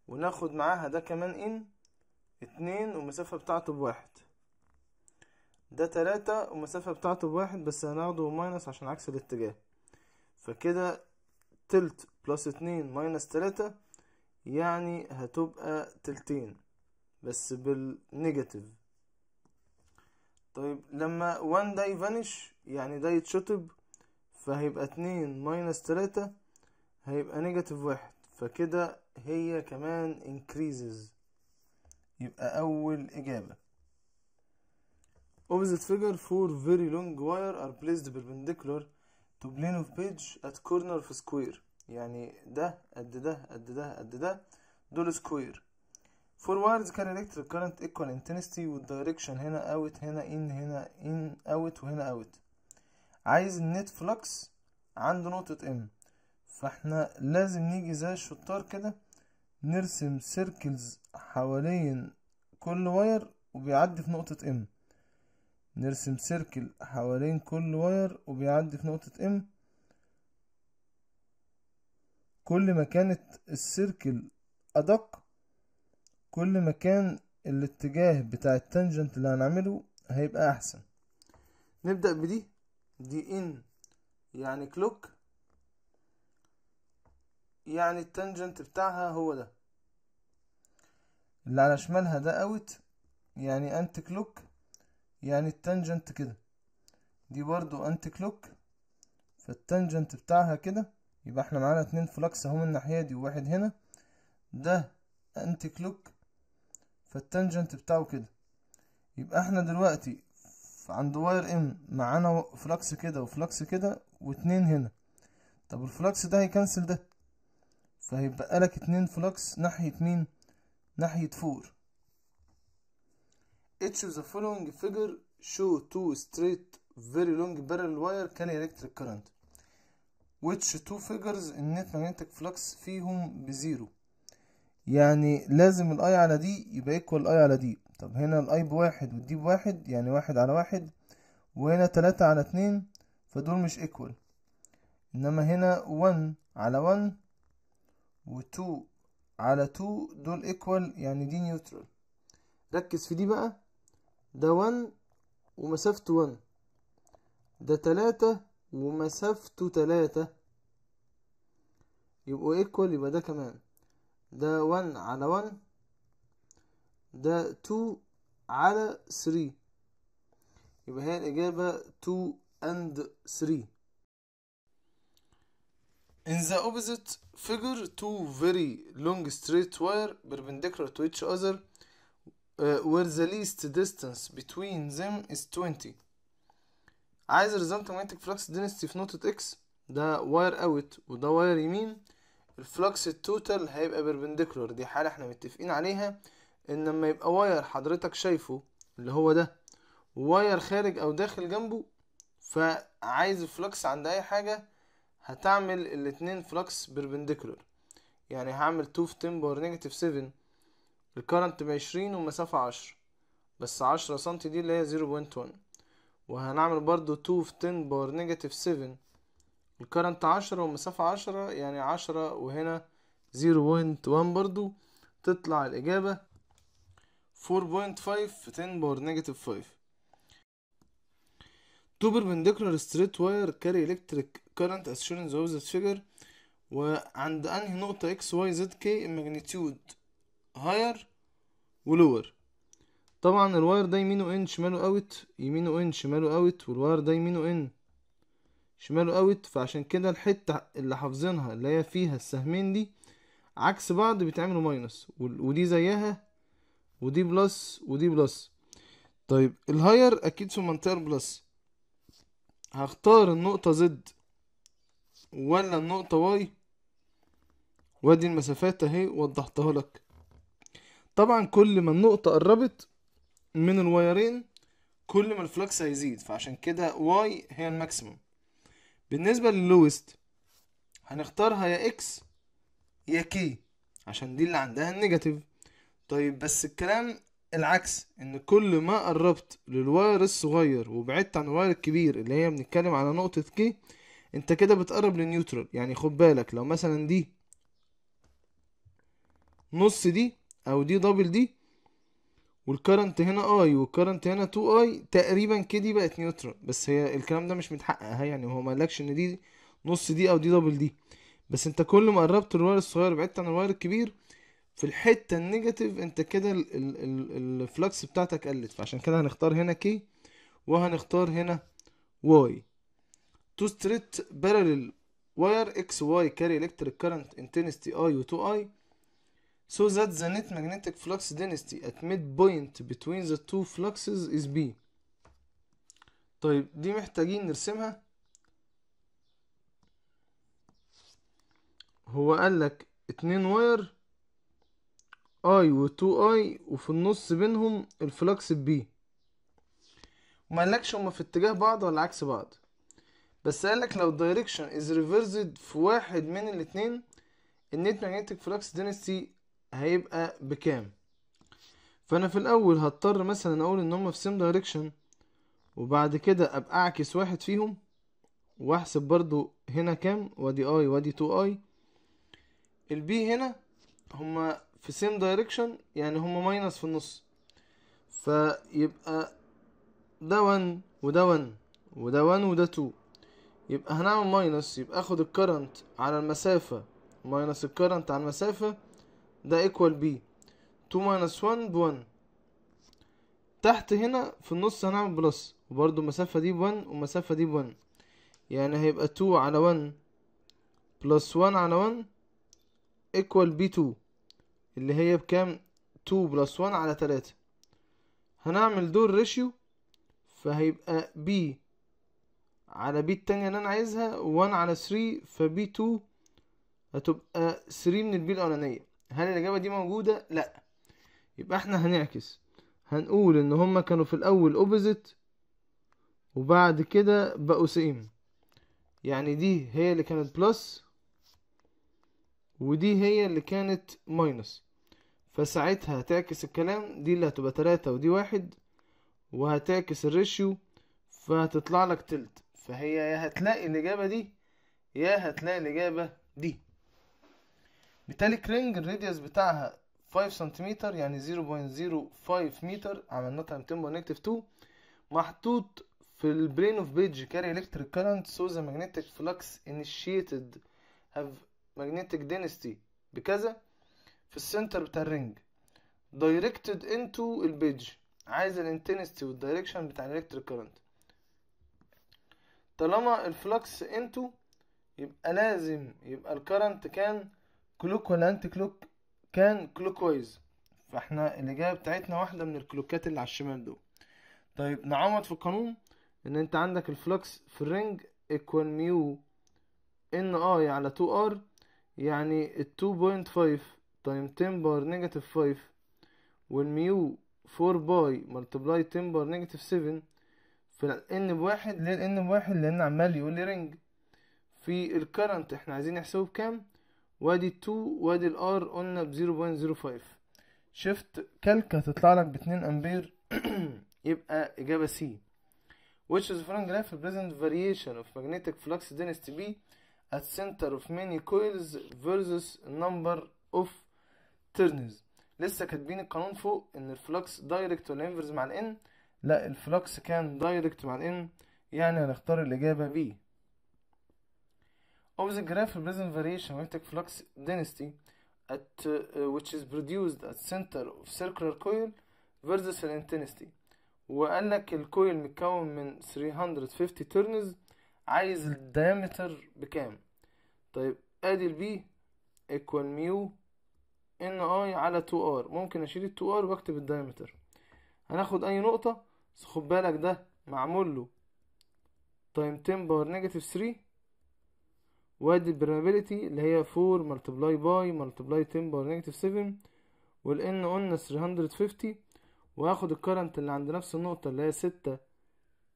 وناخد معاها ده كمان ان اتنين ومسافة بتاعته بواحد ده تلاتة ومسافة بتاعته بواحد بس هناخده ماينس عشان عكس الاتجاه فكده تلت بلس اتنين ماينس تلاتة يعني هتبقى تلتين بس بالنيجاتيف طيب لما وان ده يفانش يعني ده يتشطب فهيبقى اتنين ماينس تلاتة هيبقى نيجاتيف واحد فكده هي كمان increases يبقى أول إجابة opposite figure four very long wire are placed perpendicular دوبلين اوف بيج ات كورنر في سكوير يعني ده قد ده قد ده قد ده دول سكوير فور وايرز كان الكتريك كارنت ايكوال انتنستي والدايركشن هنا اوت هنا ان هنا ان اوت وهنا اوت عايز النت فلكس عند نقطة ام فاحنا لازم نيجي زي الشطار كده نرسم سيركلز حوالين كل واير وبيعدي في نقطة ام نرسم سيركل حوالين كل واير وبيعدي في نقطة ام كل ما كانت السيركل أدق كل ما كان الاتجاه بتاع التانجنت اللي هنعمله هيبقى أحسن نبدأ بدي دي ان يعني كلوك يعني التانجنت بتاعها هو ده اللي على شمالها ده اوت يعني انت كلوك يعني التانجنت كده دي برضو انتي كلوك فالتانجنت بتاعها كده يبقى احنا معانا اتنين فلكس اهو من الناحية دي وواحد هنا ده انتي كلوك فالتانجنت بتاعه كده يبقى احنا دلوقتي عند واير ام معانا فلكس كده وفلكس كده واتنين هنا طب الفلكس ده هيكنسل ده فهيبقى لك اتنين فلكس ناحية مين ناحية فور each of the following figure show two straight very long parallel wire carry electric current which two figures النت magnetic flux فيهم بزيرو يعني لازم الاي على دي يبقى ايكوال الاي على دي طب هنا الاي بواحد والدي بواحد يعني واحد على واحد وهنا تلاتة على اتنين فدول مش ايكوال انما هنا ون على ون و على تو دول ايكوال يعني دي نيوترال ركز في دي بقى ده 1 ومسافته 1 ده 3 ومسافته 3 يبقوا ايكوال يبقى ده كمان ده 1 على 1 ده 2 على 3 يبقى هي الإجابة 2 and 3 In the opposite figure two very long straight wire perpendicular to each other Uh, where the least distance between them is 20 عايز الريزلت ماجنتيك فلكس دينستي في نقطة اكس ده واير اوت وده واير يمين الفلكس التوتال هيبقى بيربنديكولار دي حالة احنا متفقين عليها ان لما يبقى واير حضرتك شايفه اللي هو ده واير خارج او داخل جنبه فعايز الفلكس عند اي حاجة هتعمل الاتنين فلكس بيربنديكولار يعني هعمل 2 في 10 باور نيجاتيف 7 الكرنت بعشرين والمسافة عشرة بس عشرة سنتي دي اللي هي زيرو بوينت ون وهنعمل برضو تو في تن باور نيجاتيف 7 الكرنت عشرة والمسافة عشرة يعني عشرة وهنا زيرو بوينت برضو تطلع الإجابة فور بوينت في تن باور نيجاتيف 5 تو perpendicular straight wire carry electric current as shown in the figure وعند أنهي نقطة x y z k magnitude هاير ولور طبعا الواير ده يمينه ان شماله اوت يمينه ان شماله اوت والواير ده يمينه ان شماله اوت فعشان كده الحتة اللي حافظينها اللي هي فيها السهمين دي عكس بعض بيتعملوا ماينس ودي زيها ودي بلس ودي بلس طيب الهاير اكيد في منطقة بلس هختار النقطة زد ولا النقطة واي وادي المسافات اهي وضحتها لك طبعا كل ما النقطة قربت من الوايرين كل ما الفلكس هيزيد فعشان كده واي هي الماكسيموم بالنسبة لللويست هنختارها يا اكس يا كي عشان دي اللي عندها النيجاتيف طيب بس الكلام العكس ان كل ما قربت للواير الصغير وبعدت عن الواير الكبير اللي هي بنتكلم على نقطة كي انت كده بتقرب للنيوترال يعني خد بالك لو مثلا دي نص دي او دي دبل دي والكرنت هنا اي والكرنت هنا 2 اي تقريبا كده بقت نيوترال بس هي الكلام ده مش متحقق يعني هو ما قالكش ان دي نص دي او دي دبل دي بس انت كل ما قربت الواير الصغير بعدت عن الواير الكبير في الحته النيجاتيف انت كده الفلكس بتاعتك قلت فعشان كده هنختار هنا كي وهنختار هنا واي تو ستريت بارلل واير اكس واي كاري الكتريك كارنت انتنستي اي و2 اي so that the net magnetic flux density at midpoint between the two fluxes is B طيب دي محتاجين نرسمها هو قالك اتنين واير اي 2 اي وفي النص بينهم الفلكس بي وما قالكش هما في اتجاه بعض ولا عكس بعض بس قالك لو الدايركشن از ريفرزد في واحد من الاتنين النت ماجنتيك فلكس دينستي هيبقى بكام فانا في الاول هضطر مثلا اقول ان هما في سيم دايركشن وبعد كده ابقى اعكس واحد فيهم واحسب برضو هنا كام وادي اي وادي تو اي البي هنا هما في سيم دايركشن يعني هما ماينس في النص فيبقى ده 1 وده 1 وده 1 وده 2 يبقى هنعمل ماينس يبقى اخد الكرنت على المسافة ماينس الكرنت على المسافة ده ايكوال بي 2 ماينس 1 ب 1 تحت هنا في النص هنعمل بلس وبرضو المسافة دي ب 1 والمسافة دي ب 1 يعني هيبقى 2 على 1 بلس 1 على 1 ايكوال بي 2 اللي هي بكام 2 بلس 1 على 3 هنعمل دور ريشيو فهيبقى بي على بي التانية اللي انا عايزها 1 على 3 فبي 2 هتبقى 3 من البي الاولانية هل الإجابة دي موجودة؟ لأ يبقى احنا هنعكس هنقول إن هما كانوا في الأول اوبزيت وبعد كده بقوا سيم يعني دي هي اللي كانت بلس ودي هي اللي كانت ماينس فساعتها هتعكس الكلام دي اللي هتبقى تلاتة ودي واحد وهتعكس الريشيو فهتطلع لك تلت فهي يا هتلاقي الإجابة دي يا هتلاقي الإجابة دي بالتالي كرنج الراديوس بتاعها 5 سنتيمتر يعني 0.05 متر عملناه تايم 10 باور نيجاتيف 2 محطوط في البرين اوف بيج كاري الكتريك كارنت سو ذا ماجنتيك فلكس انيشيتد هاف ماجنتيك دينستي بكذا في السنتر بتاع الرينج دايركتد انتو البيج عايز الانتنستي والدايركشن بتاع الالكتريك كارنت طالما الفلكس انتو يبقى لازم يبقى الكارنت كان كلوك ولا انتي كلوك كان كلوكويز فاحنا الاجابه بتاعتنا واحده من الكلوكات اللي على الشمال دول طيب نعوض في القانون ان انت عندك الفلوكس في الرنج ايكوال ميو ان اي آه على 2 ار يعني ال 2.5 تايم 10 بار نيجاتيف 5 والميو 4 باي ملتبلاي 10 بار نيجاتيف 7 في ال ان بواحد ليه ال ان بواحد لان عمال يقول لي رنج في الكرنت احنا عايزين نحسبه بكام وادي ال2 وادي الار قلنا ب 0.05 شفت كالك هتطلع لك ب 2 امبير يبقى اجابه سي which is from graph present variation of magnetic flux density B at center of many coils versus number of turns لسه كاتبين القانون فوق ان الفلكس دايركت ولا انفرز مع الان لا الفلوكس كان دايركت مع الان يعني هنختار الاجابه بي of the graph represent variation magnetic flux density at uh, which is produced at center of circular coil versus intensity وقال لك الكويل متكون من 350 ترنز عايز الديامتر بكام طيب ادي البي ايكوال ميو ان اي على 2 ار ممكن اشيل ال 2 ار واكتب الديامتر هناخد اي نقطة بس خد بالك ده معمول له تايم 10 باور نيجاتيف 3 وادي البرمابيلتي اللي هي 4 ملتبلاي باي ملتبلاي 10 باور نيجاتيف 7 والان قلنا 350 وهاخد الكرنت اللي عند نفس النقطة اللي هي 6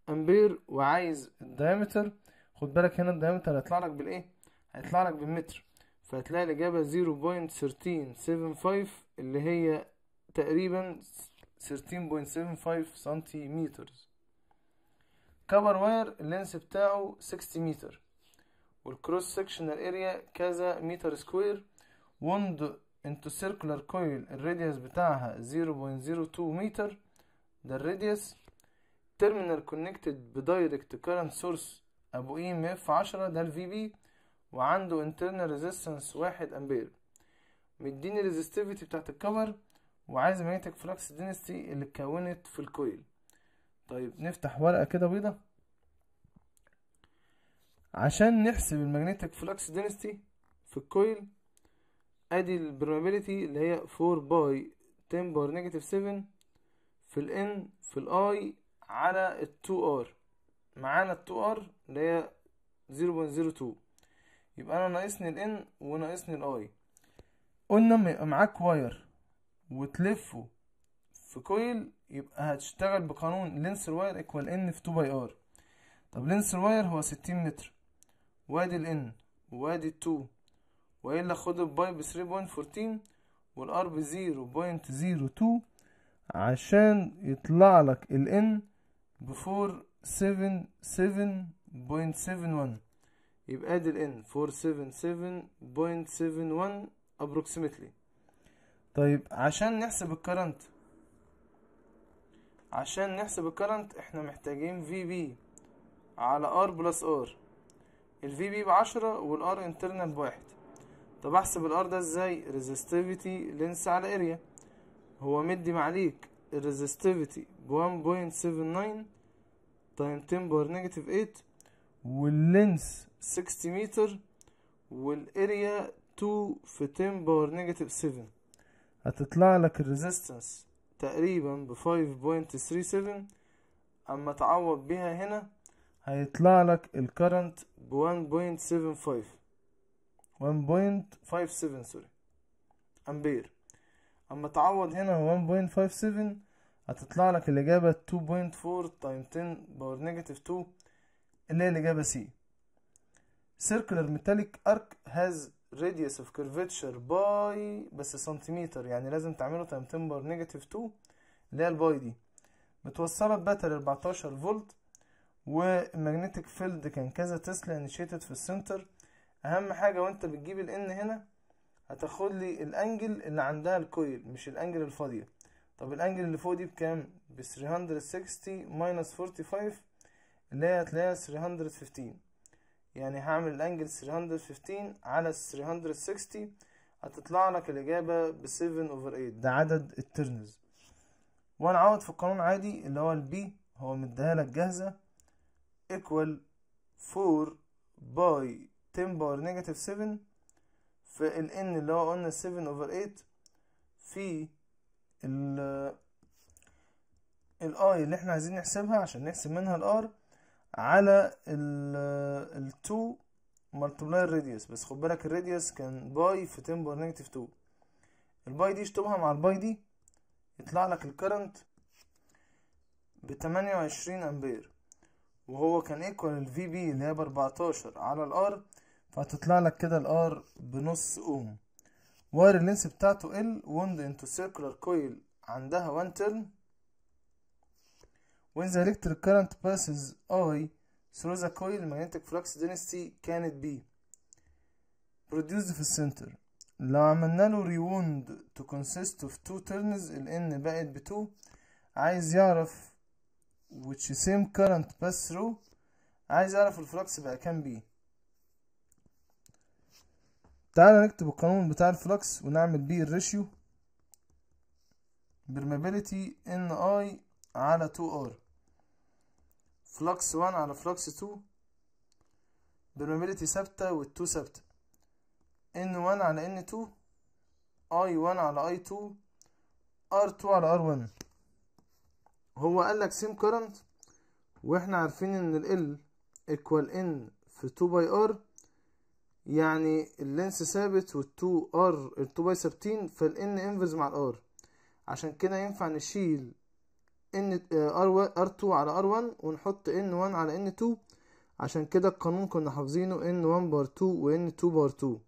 امبير وعايز الدايمتر خد بالك هنا الدايمتر هيطلع لك بالايه هيطلع لك بالمتر فهتلاقي الاجابة 0.1375 اللي هي تقريبا 13.75 سنتيمتر كبر واير اللينس بتاعه 60 متر والكروس سكشنال اريا كذا متر سكوير وند انتو سيركولار كويل الراديوس بتاعها 0.02 متر ده الراديوس تيرمينال كونكتد بدايركت كارنت سورس ابو اي ام اف 10 ده الفي بي وعنده انترنال ريزيستنس واحد امبير مديني الريزستيفيتي بتاعت الكفر وعايز ميتك فلكس دينستي اللي اتكونت في الكويل طيب نفتح ورقه كده بيضه عشان نحسب المagnetic فلكس دينستي في الكويل ادي البروبابيلتي اللي هي 4 باي 10 باور نيجاتيف 7 في الان في الاي على ال 2 ار معانا ال 2 ار اللي هي 0.02 يبقى انا ناقصني الان وناقصني الاي قلنا ما يبقى معاك واير وتلفه في كويل يبقى هتشتغل بقانون لينس الواير ايكوال ان في 2 باي ار طب لينس الواير هو 60 متر وادي الان وادي التو والا خد الباي ب 3.14 والار ب 0.02 عشان يطلع لك الان n ب 477.71 يبقى ادي الان n 477.71 ابروكسيمتلي طيب عشان نحسب الكرنت عشان نحسب الكرنت احنا محتاجين في بي على ار بلس ار في بي بعشرة والار انترنال بواحد طب احسب الار ده ازاي ريزيستيفيتي لينس على اريا هو مدي معليك الريزيستيفيتي بوان بوينت سيفن ناين تايم تين بار نيجاتيف ايت واللينس سكستي متر والاريا تو في تين بار نيجاتيف سيفن هتطلع لك الريزيستنس تقريبا ب 5.37 اما تعوض بيها هنا هيطلع لك الكرنت ب 1.75 1.57 سوري امبير اما تعوض هنا 1.57 هتطلع لك الاجابه 2.4 تايم 10 باور نيجاتيف 2 اللي هي الاجابه سي circular metallic arc has radius of curvature باي بس سنتيمتر يعني لازم تعمله تايم 10 باور نيجاتيف 2 اللي هي الباي دي متوصله بباتري 14 فولت والماجنتيك فيلد كان كذا تسلا انيشيتد في السنتر اهم حاجه وانت بتجيب الان هنا هتاخد لي الانجل اللي عندها الكويل مش الانجل الفاضيه طب الانجل اللي فوق دي بكام ب 360 ماينس 45 اللي هي هتلاقيها 315 يعني هعمل الانجل 315 على 360 هتطلع لك الاجابه ب 7 اوفر 8 ده عدد الترنز وانا وهنعوض في القانون عادي اللي هو البي هو مديها لك جاهزه equal 4 باي 10 power نيجاتيف 7 في ال n اللي هو قلنا 7 over 8 في ال ال i اللي احنا عايزين نحسبها عشان نحسب منها ال r على ال ال 2 ملتبلاي الراديوس بس خد بالك الراديوس كان باي في 10 باور نيجاتيف 2 الباي دي اشطبها مع الباي دي يطلع لك الكرنت بتمانية وعشرين امبير وهو كان ايكوال في بي اللي هي باربعتاشر على الار فهتطلع لك كده الار بنص اوم واير اللينس بتاعته ال وند انتو سيركلر كويل عندها 1 ترن when the electric current passes I through the coil magnetic flux density كانت B produced في السنتر لو عملنا له rewound to consist of two turns الان N بقت بتو عايز يعرف which same current pass through عايز اعرف الفلوكس بقى كام بي تعالى نكتب القانون بتاع الفلوكس ونعمل بيه الريشيو برمابيلتي ان اي على 2 ار فلوكس 1 على فلوكس 2 برمابيلتي ثابتة وال2 ثابتة ان 1 على ان 2 اي 1 على اي 2 ار 2 على ار 1 هو قال لك سيم كرنت واحنا عارفين ان ال ايكوال ان في 2 باي ار يعني اللينس ثابت وال2 ار ال2 باي ثابتين فالان انفرز مع الار عشان كده ينفع نشيل ان ار ار 2 على ار 1 ونحط ان 1 على ان 2 عشان كده القانون كنا حافظينه ان 1 بار 2 وان 2 بار 2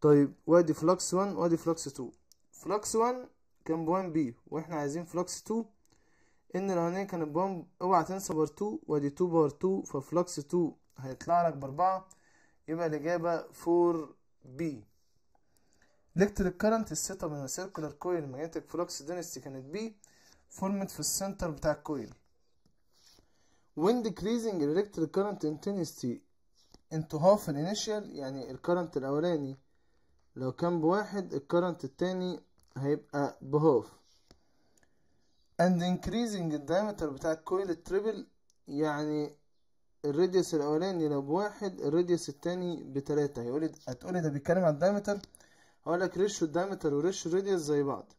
طيب وادي فلوكس 1 وادي فلوكس 2 فلوكس 1 كان بوان بي واحنا عايزين فلوكس 2 ان الاولانيه كانت بومب اوعى تنسى بار 2 وادي 2 بار 2 ففلكس 2 هيطلع لك باربعة يبقى الاجابة 4 بي الكتريك كارنت السيت اب من السيركلر كويل ماجنتيك فلوكس دينستي كانت بي فورمت في السنتر بتاع الكويل when decreasing electric current intensity into half الانيشال initial يعني الكارنت الاولاني لو كان بواحد الكارنت التاني هيبقى بهاف and increasing diameter بتاع الكويل التريبل يعني الراديوس الاولاني لو بواحد الراديوس التاني بتلاتة هيقولي هتقولي ده بيتكلم عن الدايمتر هقولك ريشو الدايمتر وريشو الراديوس زي بعض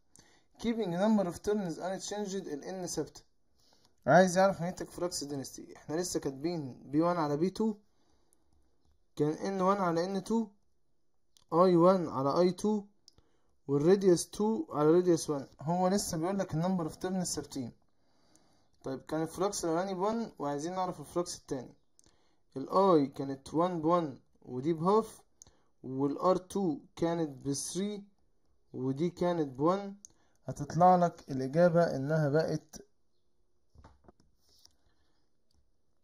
keeping number of turns unchanged ال n ثابتة عايز يعرف نيتك في دينستي احنا لسه كاتبين بي 1 على بي 2 كان n 1 على n 2 i 1 على i 2 والراديوس 2 على راديوس 1 هو لسه بيقول لك النمبر اوف تيرن 13 طيب كان الفلوكس الاولاني ب1 وعايزين نعرف الفلوكس التاني الاي كانت 1 ب1 ودي بهاف والار 2 كانت ب3 ودي كانت ب1 هتطلع لك الاجابه انها بقت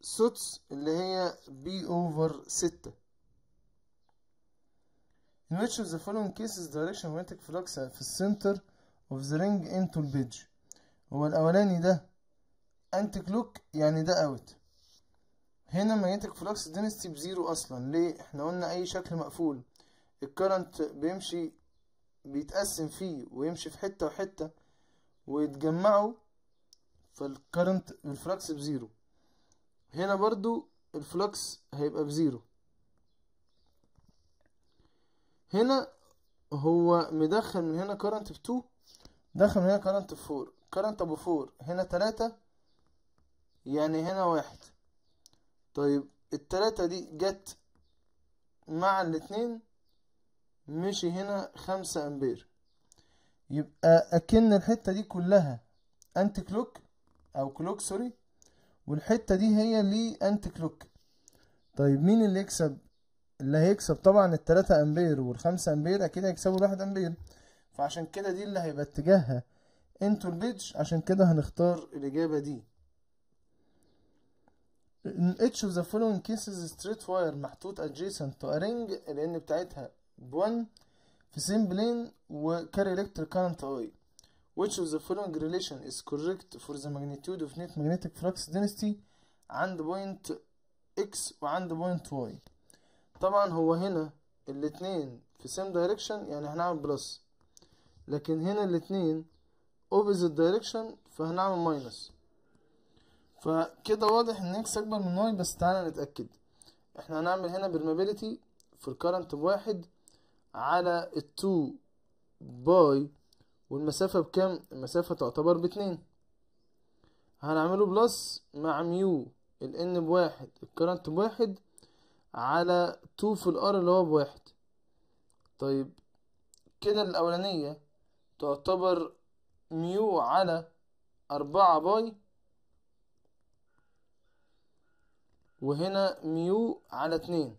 سوتس اللي هي بي اوفر ستة In which of the following cases direction magnetic flux في center of the ring into the bridge هو الأولاني ده anti clock يعني ده اوت هنا magnetic flux density بزيرو أصلا ليه؟ احنا قلنا أي شكل مقفول الكرنت بيمشي بيتقسم فيه ويمشي في حتة وحتة ويتجمعوا فالكرنت الفلكس بزيرو هنا برضو الفلكس هيبقى بزيرو هنا هو مدخل من هنا current في 2 دخل من هنا current في 4 current ابو 4 هنا 3 يعني هنا 1 طيب التلاتة دي جت مع الاتنين مشي هنا خمسة أمبير يبقى أكن الحتة دي كلها أنتي كلوك أو كلوك سوري والحتة دي هي لي أنتي كلوك طيب مين اللي يكسب اللي هيكسب طبعا التلاتة امبير والخمسة امبير اكيد هيكسبوا الواحد امبير فعشان كده دي اللي هيبقى اتجاهها انتو البيتش عشان كده هنختار الاجابة دي ان اتش اوف ذا فولوينج كيسز ستريت واير محطوط ادجيسنت تو ارينج لان بتاعتها ب1 في سيم بلين وكاري الكتريك كارنت اي which of the following relation is correct for the magnitude of net magnetic flux density عند point x وعند point y طبعا هو هنا الاتنين في سيم دايركشن يعني هنعمل بلس لكن هنا الاتنين opposite دايركشن فهنعمل ماينس فكده واضح ان اكس اكبر من y بس تعالى نتاكد احنا هنعمل هنا permeability في الكرنت بواحد على التو باي والمسافة بكام المسافة تعتبر باتنين هنعمله بلس مع ميو الان بواحد الكرنت بواحد على 2 في الار اللي هو بواحد طيب كده الاولانية تعتبر ميو على أربعة باي وهنا ميو على اتنين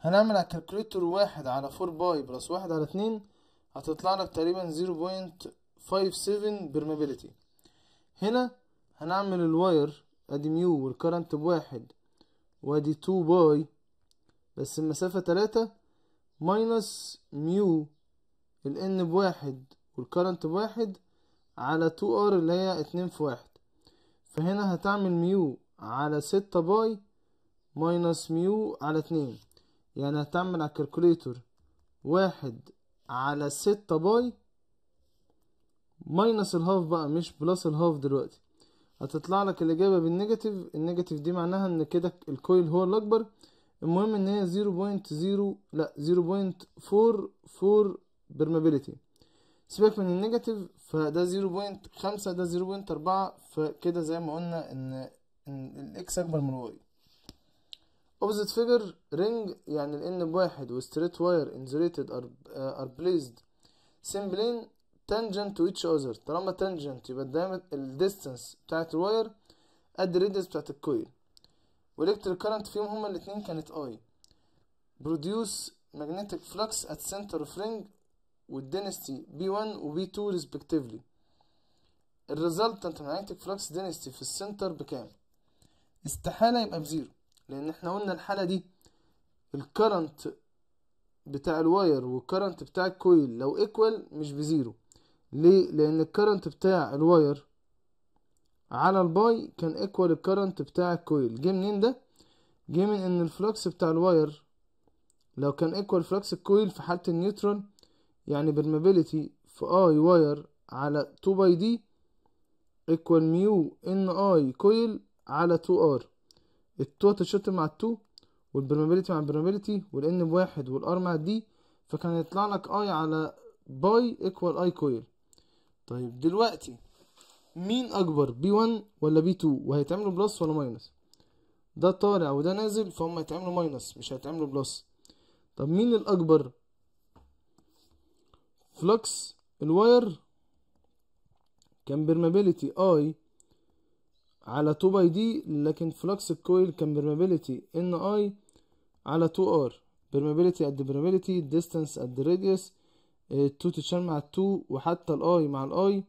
هنعمل على الكالكوليتر واحد على فور باي بلس واحد على اتنين هتطلع لك تقريبا زيرو بوينت فايف سيفن برمابيلتي هنا هنعمل الواير ادي ميو والكرنت بواحد وادي 2 باي بس المسافة تلاتة ماينس ميو الان بواحد والكرنت بواحد على 2 ار اللي هي اتنين في واحد فهنا هتعمل ميو على ستة باي ماينس ميو على اتنين يعني هتعمل على الكالكوليتر واحد على ستة باي ماينس الهاف بقى مش بلس الهاف دلوقتي هتطلع لك الاجابه بالنيجاتيف النيجاتيف دي معناها ان كده الكويل هو الاكبر المهم ان هي 0.0 لا 0.44 برمابيليتي سيبك من النيجاتيف فده 0.5 ده 0.4 فكده زي ما قلنا ان ان الاكس اكبر من الواي opposite figure ring يعني الإن بواحد وستريت واير wire insulated بليزد uh, are placed same plane tangent to each other طالما tangent يبقى الدايمت الديستنس بتاعت الواير قد الريديوس بتاعت الكويل والالكتريك كارنت فيهم هما الاتنين كانت اي produce magnetic flux at center of ring والدينستي بي 1 وبي 2 respectively انت magnetic flux density في السنتر بكام استحالة يبقى بزيرو لان احنا قلنا الحالة دي الكارنت بتاع الواير والكارنت بتاع الكويل لو ايكوال مش بزيرو ليه لان الكرنت بتاع الواير على الباي كان ايكوال الكرنت بتاع الكويل جه منين ده جه من ان الفلكس بتاع الواير لو كان ايكوال فلكس الكويل في حاله النيوترون يعني بالمابيليتي في اي واير على 2 باي دي ايكوال ميو ان اي كويل على 2 ار التوتال شوت مع التو والبرمابيلتي مع البرمابيلتي والان بواحد والار مع الدي فكان يطلع لك اي على باي ايكوال اي كويل طيب دلوقتي مين اكبر بي 1 ولا بي 2 وهيتعملوا بلس ولا ماينس ده طالع وده نازل فهم هيتعملوا ماينس مش هيتعملوا بلس طب مين الاكبر فلكس الواير كان برمابيلتي اي على 2 باي دي لكن فلكس الكويل كان برمابيلتي ان اي على 2 ار برمابيلتي قد برمابيلتي ديستانس قد راديوس التو إيه، تتشال مع التو وحتى الاي مع الاي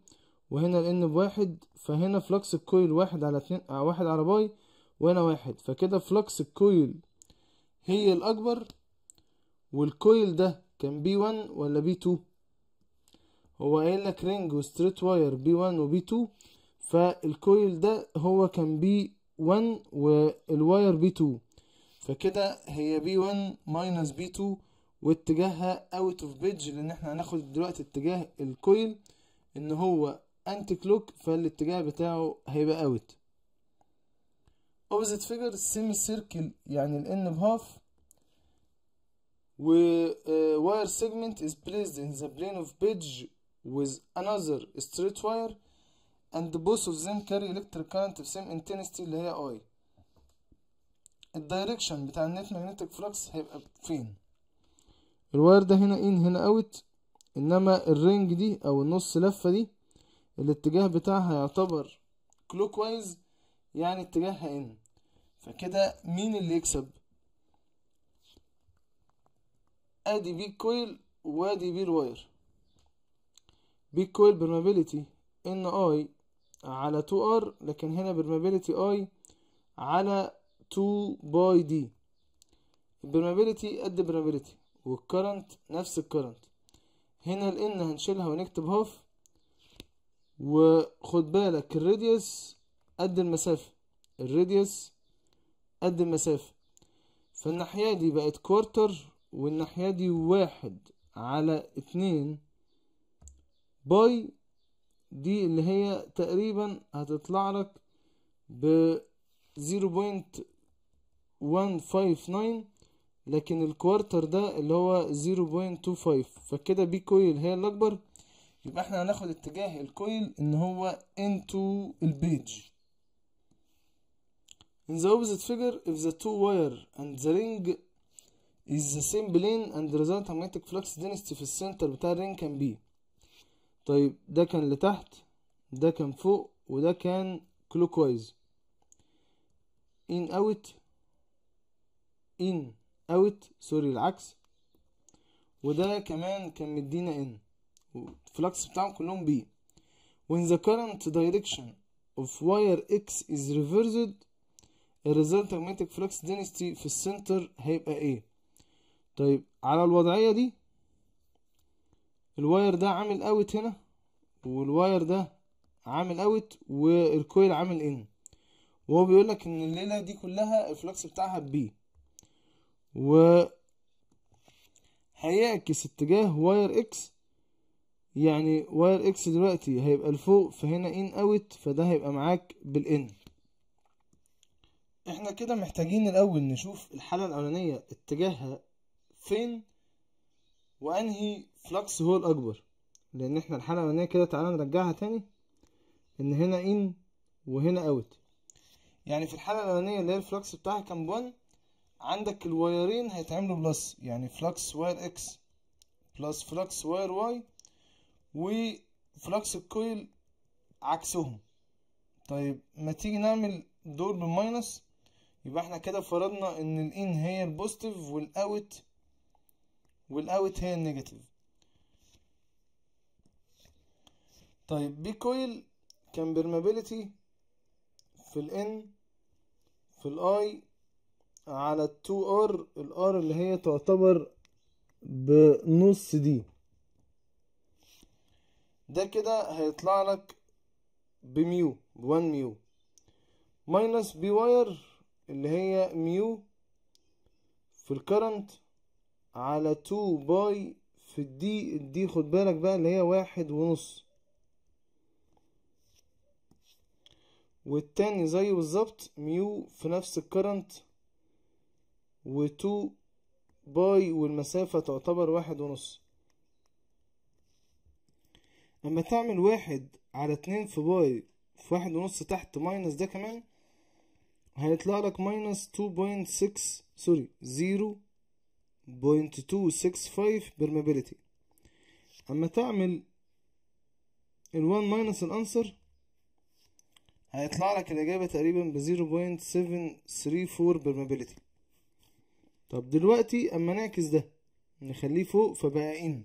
وهنا الان بواحد فهنا فلكس الكويل واحد على اتنين آه واحد على باي وهنا واحد فكده فلكس الكويل هي الاكبر والكويل ده كان بي وان ولا بي تو هو قايل لك رينج وستريت واير بي وان وبي تو فالكويل ده هو كان بي وان والواير بي تو فكده هي بي وان ماينس بي تو واتجاهها اوت اوف بيدج لان احنا هناخد دلوقتي اتجاه الكويل ان هو انتي كلوك فالاتجاه بتاعه هيبقى اوت اوبزيت فيجر سيمي سيركل يعني الان بهاف و واير سيجمنت از بليسد ان ذا بلين اوف بيدج with another straight wire and both of them carry electric current of same intensity اللي هي I الدايركشن بتاع النت magnetic flux هيبقى فين الواير ده هنا ان هنا اوت انما الرنج دي او النص لفه دي الاتجاه بتاعها يعتبر كلوك وايز يعني اتجاهها ان فكده مين اللي يكسب ادي بي كويل وادي بي الواير بي كويل برمابيليتي ان اي على 2 ار لكن هنا برمابيليتي اي على 2 باي دي البرمابيلتي قد برمابيليتي والكرنت نفس الكرنت هنا الان هنشيلها ونكتب هوف وخد بالك الراديوس قد المسافة الراديوس قد المسافة فالناحية دي بقت كورتر والناحية دي واحد على اتنين باي دي اللي هي تقريبا هتطلع لك ب 0.159 لكن الكوارتر ده اللي هو 0.25 فكده بي كويل هي الاكبر يبقى احنا هناخد اتجاه الكويل ان هو انتو البيج In the opposite figure if the two wire and the ring is the same plane and the result magnetic flux density في السنتر بتاع الرين كان بي طيب ده كان لتحت ده كان فوق وده كان clockwise in out in اوت سوري العكس وده كمان كان مدينا ان الفلكس بتاعهم كلهم بي when the current direction of wire x is reversed الريزلت magnetic flux density في السنتر هيبقى ايه طيب على الوضعية دي الواير ده عامل اوت هنا والواير ده عامل اوت والكويل عامل ان وهو بيقولك ان الليلة دي كلها الفلكس بتاعها بي و هيعكس اتجاه واير اكس يعني واير اكس دلوقتي هيبقى لفوق فهنا ان اوت فده هيبقى معاك بالان احنا كده محتاجين الاول نشوف الحالة الاولانية اتجاهها فين وانهي فلكس هو الاكبر لان احنا الحالة الاولانية كده تعالى نرجعها تاني ان هنا ان وهنا اوت يعني في الحالة الاولانية اللي هي الفلكس بتاعها كان 1 عندك الوايرين هيتعملوا بلس يعني فلكس واير اكس بلس فلكس واير واي وفلكس الكويل عكسهم طيب ما تيجي نعمل دول بالماينس يبقى احنا كده فرضنا ان الان هي البوزيتيف والاوت والاوت هي النيجاتيف طيب بي كويل كان برمابيلتي في الان في الاي على التو ار الار اللي هي تعتبر بنص دي ده كده هيطلع لك بميو بوان ميو ماينس بي واير اللي هي ميو في الكرنت على تو باي في الدي الدي خد بالك بقى اللي هي واحد ونص والتاني زيه بالظبط ميو في نفس الكرنت وتو باي والمسافة تعتبر واحد ونص أما تعمل واحد على اتنين في باي في واحد ونص تحت ماينس ده كمان هيطلع لك ماينس تو بوينت سكس سوري زيرو بوينت تو سكس فايف برمابيلتي أما تعمل الوان ماينس الأنسر هيطلع لك الإجابة تقريبا بزيرو بوينت سفن ثري فور برمابيلتي طب دلوقتي اما نعكس ده نخليه فوق فبقى ان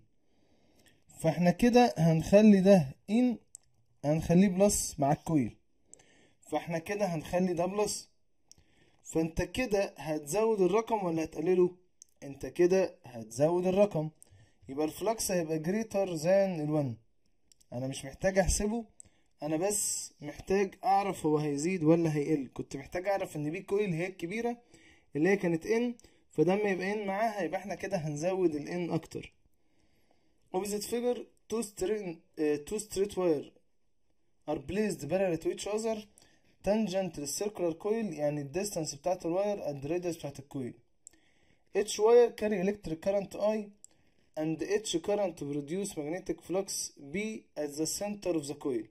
فاحنا كده هنخلي ده ان هنخليه بلس مع الكويل فاحنا كده هنخلي ده بلس فانت كده هتزود الرقم ولا هتقلله انت كده هتزود الرقم يبقى الفلكس هيبقى جريتر زان الون انا مش محتاج احسبه انا بس محتاج اعرف هو هيزيد ولا هيقل كنت محتاج اعرف ان بي كويل هي الكبيره اللي هي كانت ان فده يبقى ان معاها يبقى احنا كده هنزود ال الان اكتر opposite figure two string uh, two straight wire are placed parallel to each other tangent circular coil يعني الديستانس بتاعت الواير and radius بتاعت الكويل each wire carry electric current I and each current produce magnetic flux B at the center of the coil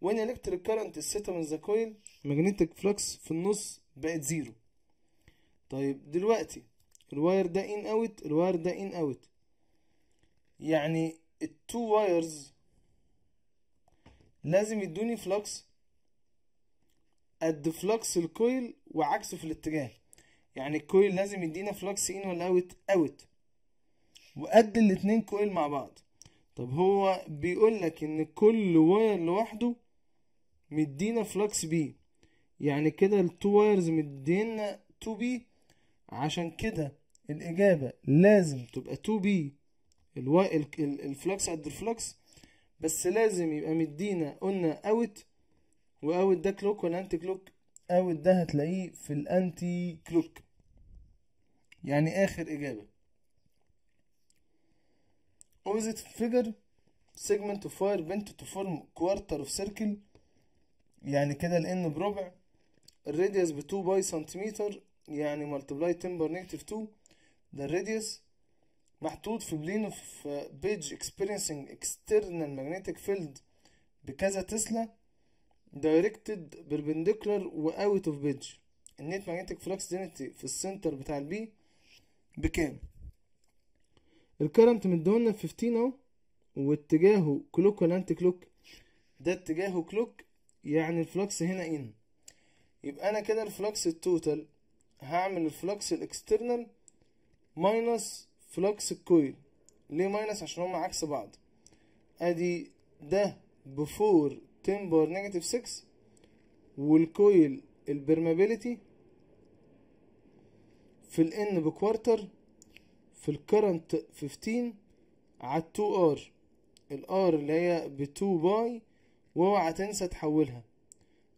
when electric current is set on the coil magnetic flux في النص بقت زيرو طيب دلوقتي الواير ده ان اوت الواير ده ان اوت يعني التو وايرز لازم يدوني فلكس قد فلكس الكويل وعكسه في الاتجاه يعني الكويل لازم يدينا فلكس ان ولا اوت اوت وقد الاتنين كويل مع بعض طب هو بيقول لك ان كل واير لوحده مدينا فلكس بي يعني كده التو وايرز مدينا تو بي عشان كده الإجابة لازم تبقى تو بي الفلكس قد الفلكس بس لازم يبقى مدينا قلنا اوت واوت ده كلوك ولا انتي كلوك اوت ده هتلاقيه في الانتي كلوك يعني اخر اجابه opposite figure segment of فاير bent to form quarter of circle يعني كده الان بربع الراديوس ب 2 باي سنتيمتر يعني ملتبلاي 10 بار نيجاتيف 2 ده الراديوس محطوط في بلين اوف بيج اكسبيرينسينج اكسترنال ماجنتيك فيلد بكذا تسلا دايركتد بيربنديكولار واوت اوف بيج النت ماجنتيك فلكس دينتي في السنتر بتاع البي بكام الكرنت مديهولنا 15 اهو واتجاهه كلوك ولا انتي كلوك ده اتجاهه كلوك يعني الفلكس هنا ان يبقى انا كده الفلكس التوتال هعمل الفلوكس الاكسترنال ماينس فلوكس الكويل ليه ماينس عشان هما عكس بعض ادي ده بفور 10 باور نيجاتيف 6 والكويل البرمابيليتي في الان بكوارتر في الكرنت 15 على 2 ار الار اللي هي ب 2 باي واوعى تنسى تحولها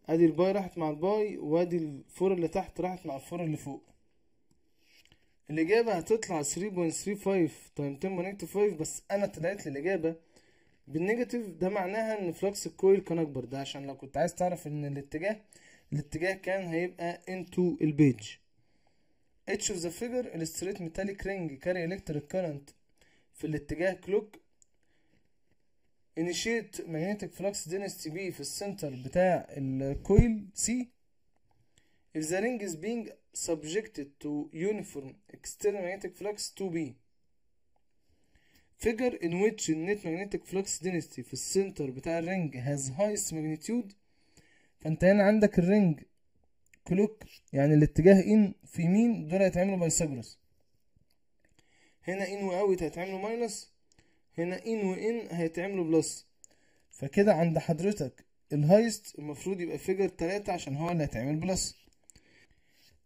ادي الباي راحت مع الباي وادي الفور اللي تحت راحت مع الفور اللي فوق الإجابة هتطلع 3.35 تايم 10 5 بس أنا لي الاجابه بالنيجاتيف ده معناها إن فلكس الكويل كان أكبر ده عشان لو كنت عايز تعرف إن الاتجاه الاتجاه كان هيبقى انتو البيج اتش اوف ذا فيجر الستريت ميتاليك رينج كاري الكتريك كارنت في الاتجاه كلوك initiate magnetic flux density B في السنتر بتاع الكويل C if the ring is being subjected to uniform external magnetic flux 2B figure in which net magnetic flux density في السنتر بتاع الرنج has highest magnitude فانت هنا عندك الرنج كلوك يعني الاتجاه ان في يمين دول هيتعملوا بايثاغورس هنا ان واوت هيتعملوا ماينس هنا ان وان هيتعملوا بلس فكده عند حضرتك الهايست المفروض يبقى فيجر 3 عشان هو اللي هيتعمل بلس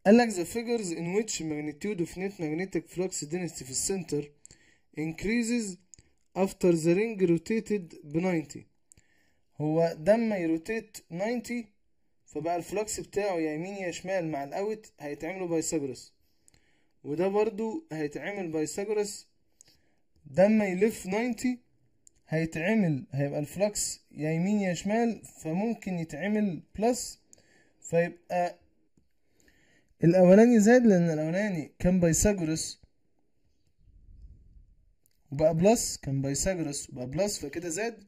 قال لك the figures in which magnitude of net magnetic flux density في السنتر increases after the ring rotated ب 90 هو دم يروتيت 90 فبقى الفلوكس بتاعه يا يمين يا شمال مع الاوت هيتعملوا بايثاغورس وده برضو هيتعمل بايثاغورس ده اما يلف 90 هيتعمل هيبقى الفلكس يا يمين يا شمال فممكن يتعمل بلس فيبقى الاولاني زاد لان الاولاني كان بايثاغورس وبقى بلس كان بايثاغورس وبقى بلس فكده زاد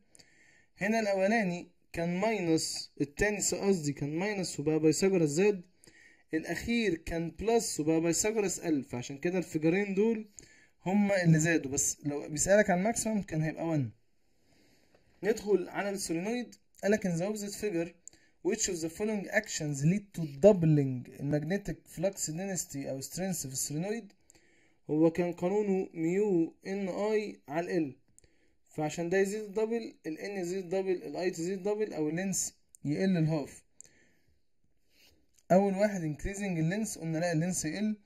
هنا الاولاني كان ماينس التاني قصدي كان ماينس وبقى بايثاغورس زاد الاخير كان بلس وبقى بايثاغورس الف عشان كده الفجرين دول هما اللي زادوا بس لو بيسألك عن الماكسيمم كان هيبقى 1 ندخل على السولينويد قالك ان the opposite figure which of the following actions lead to doubling magnetic flux density او strength في السولينويد هو كان قانونه ميو ان اي على ال فعشان ده يزيد الدبل ال ان يزيد الدبل الاي تزيد الدبل او اللينس يقل الهاف اول واحد increasing اللينس قلنا لا اللينس يقل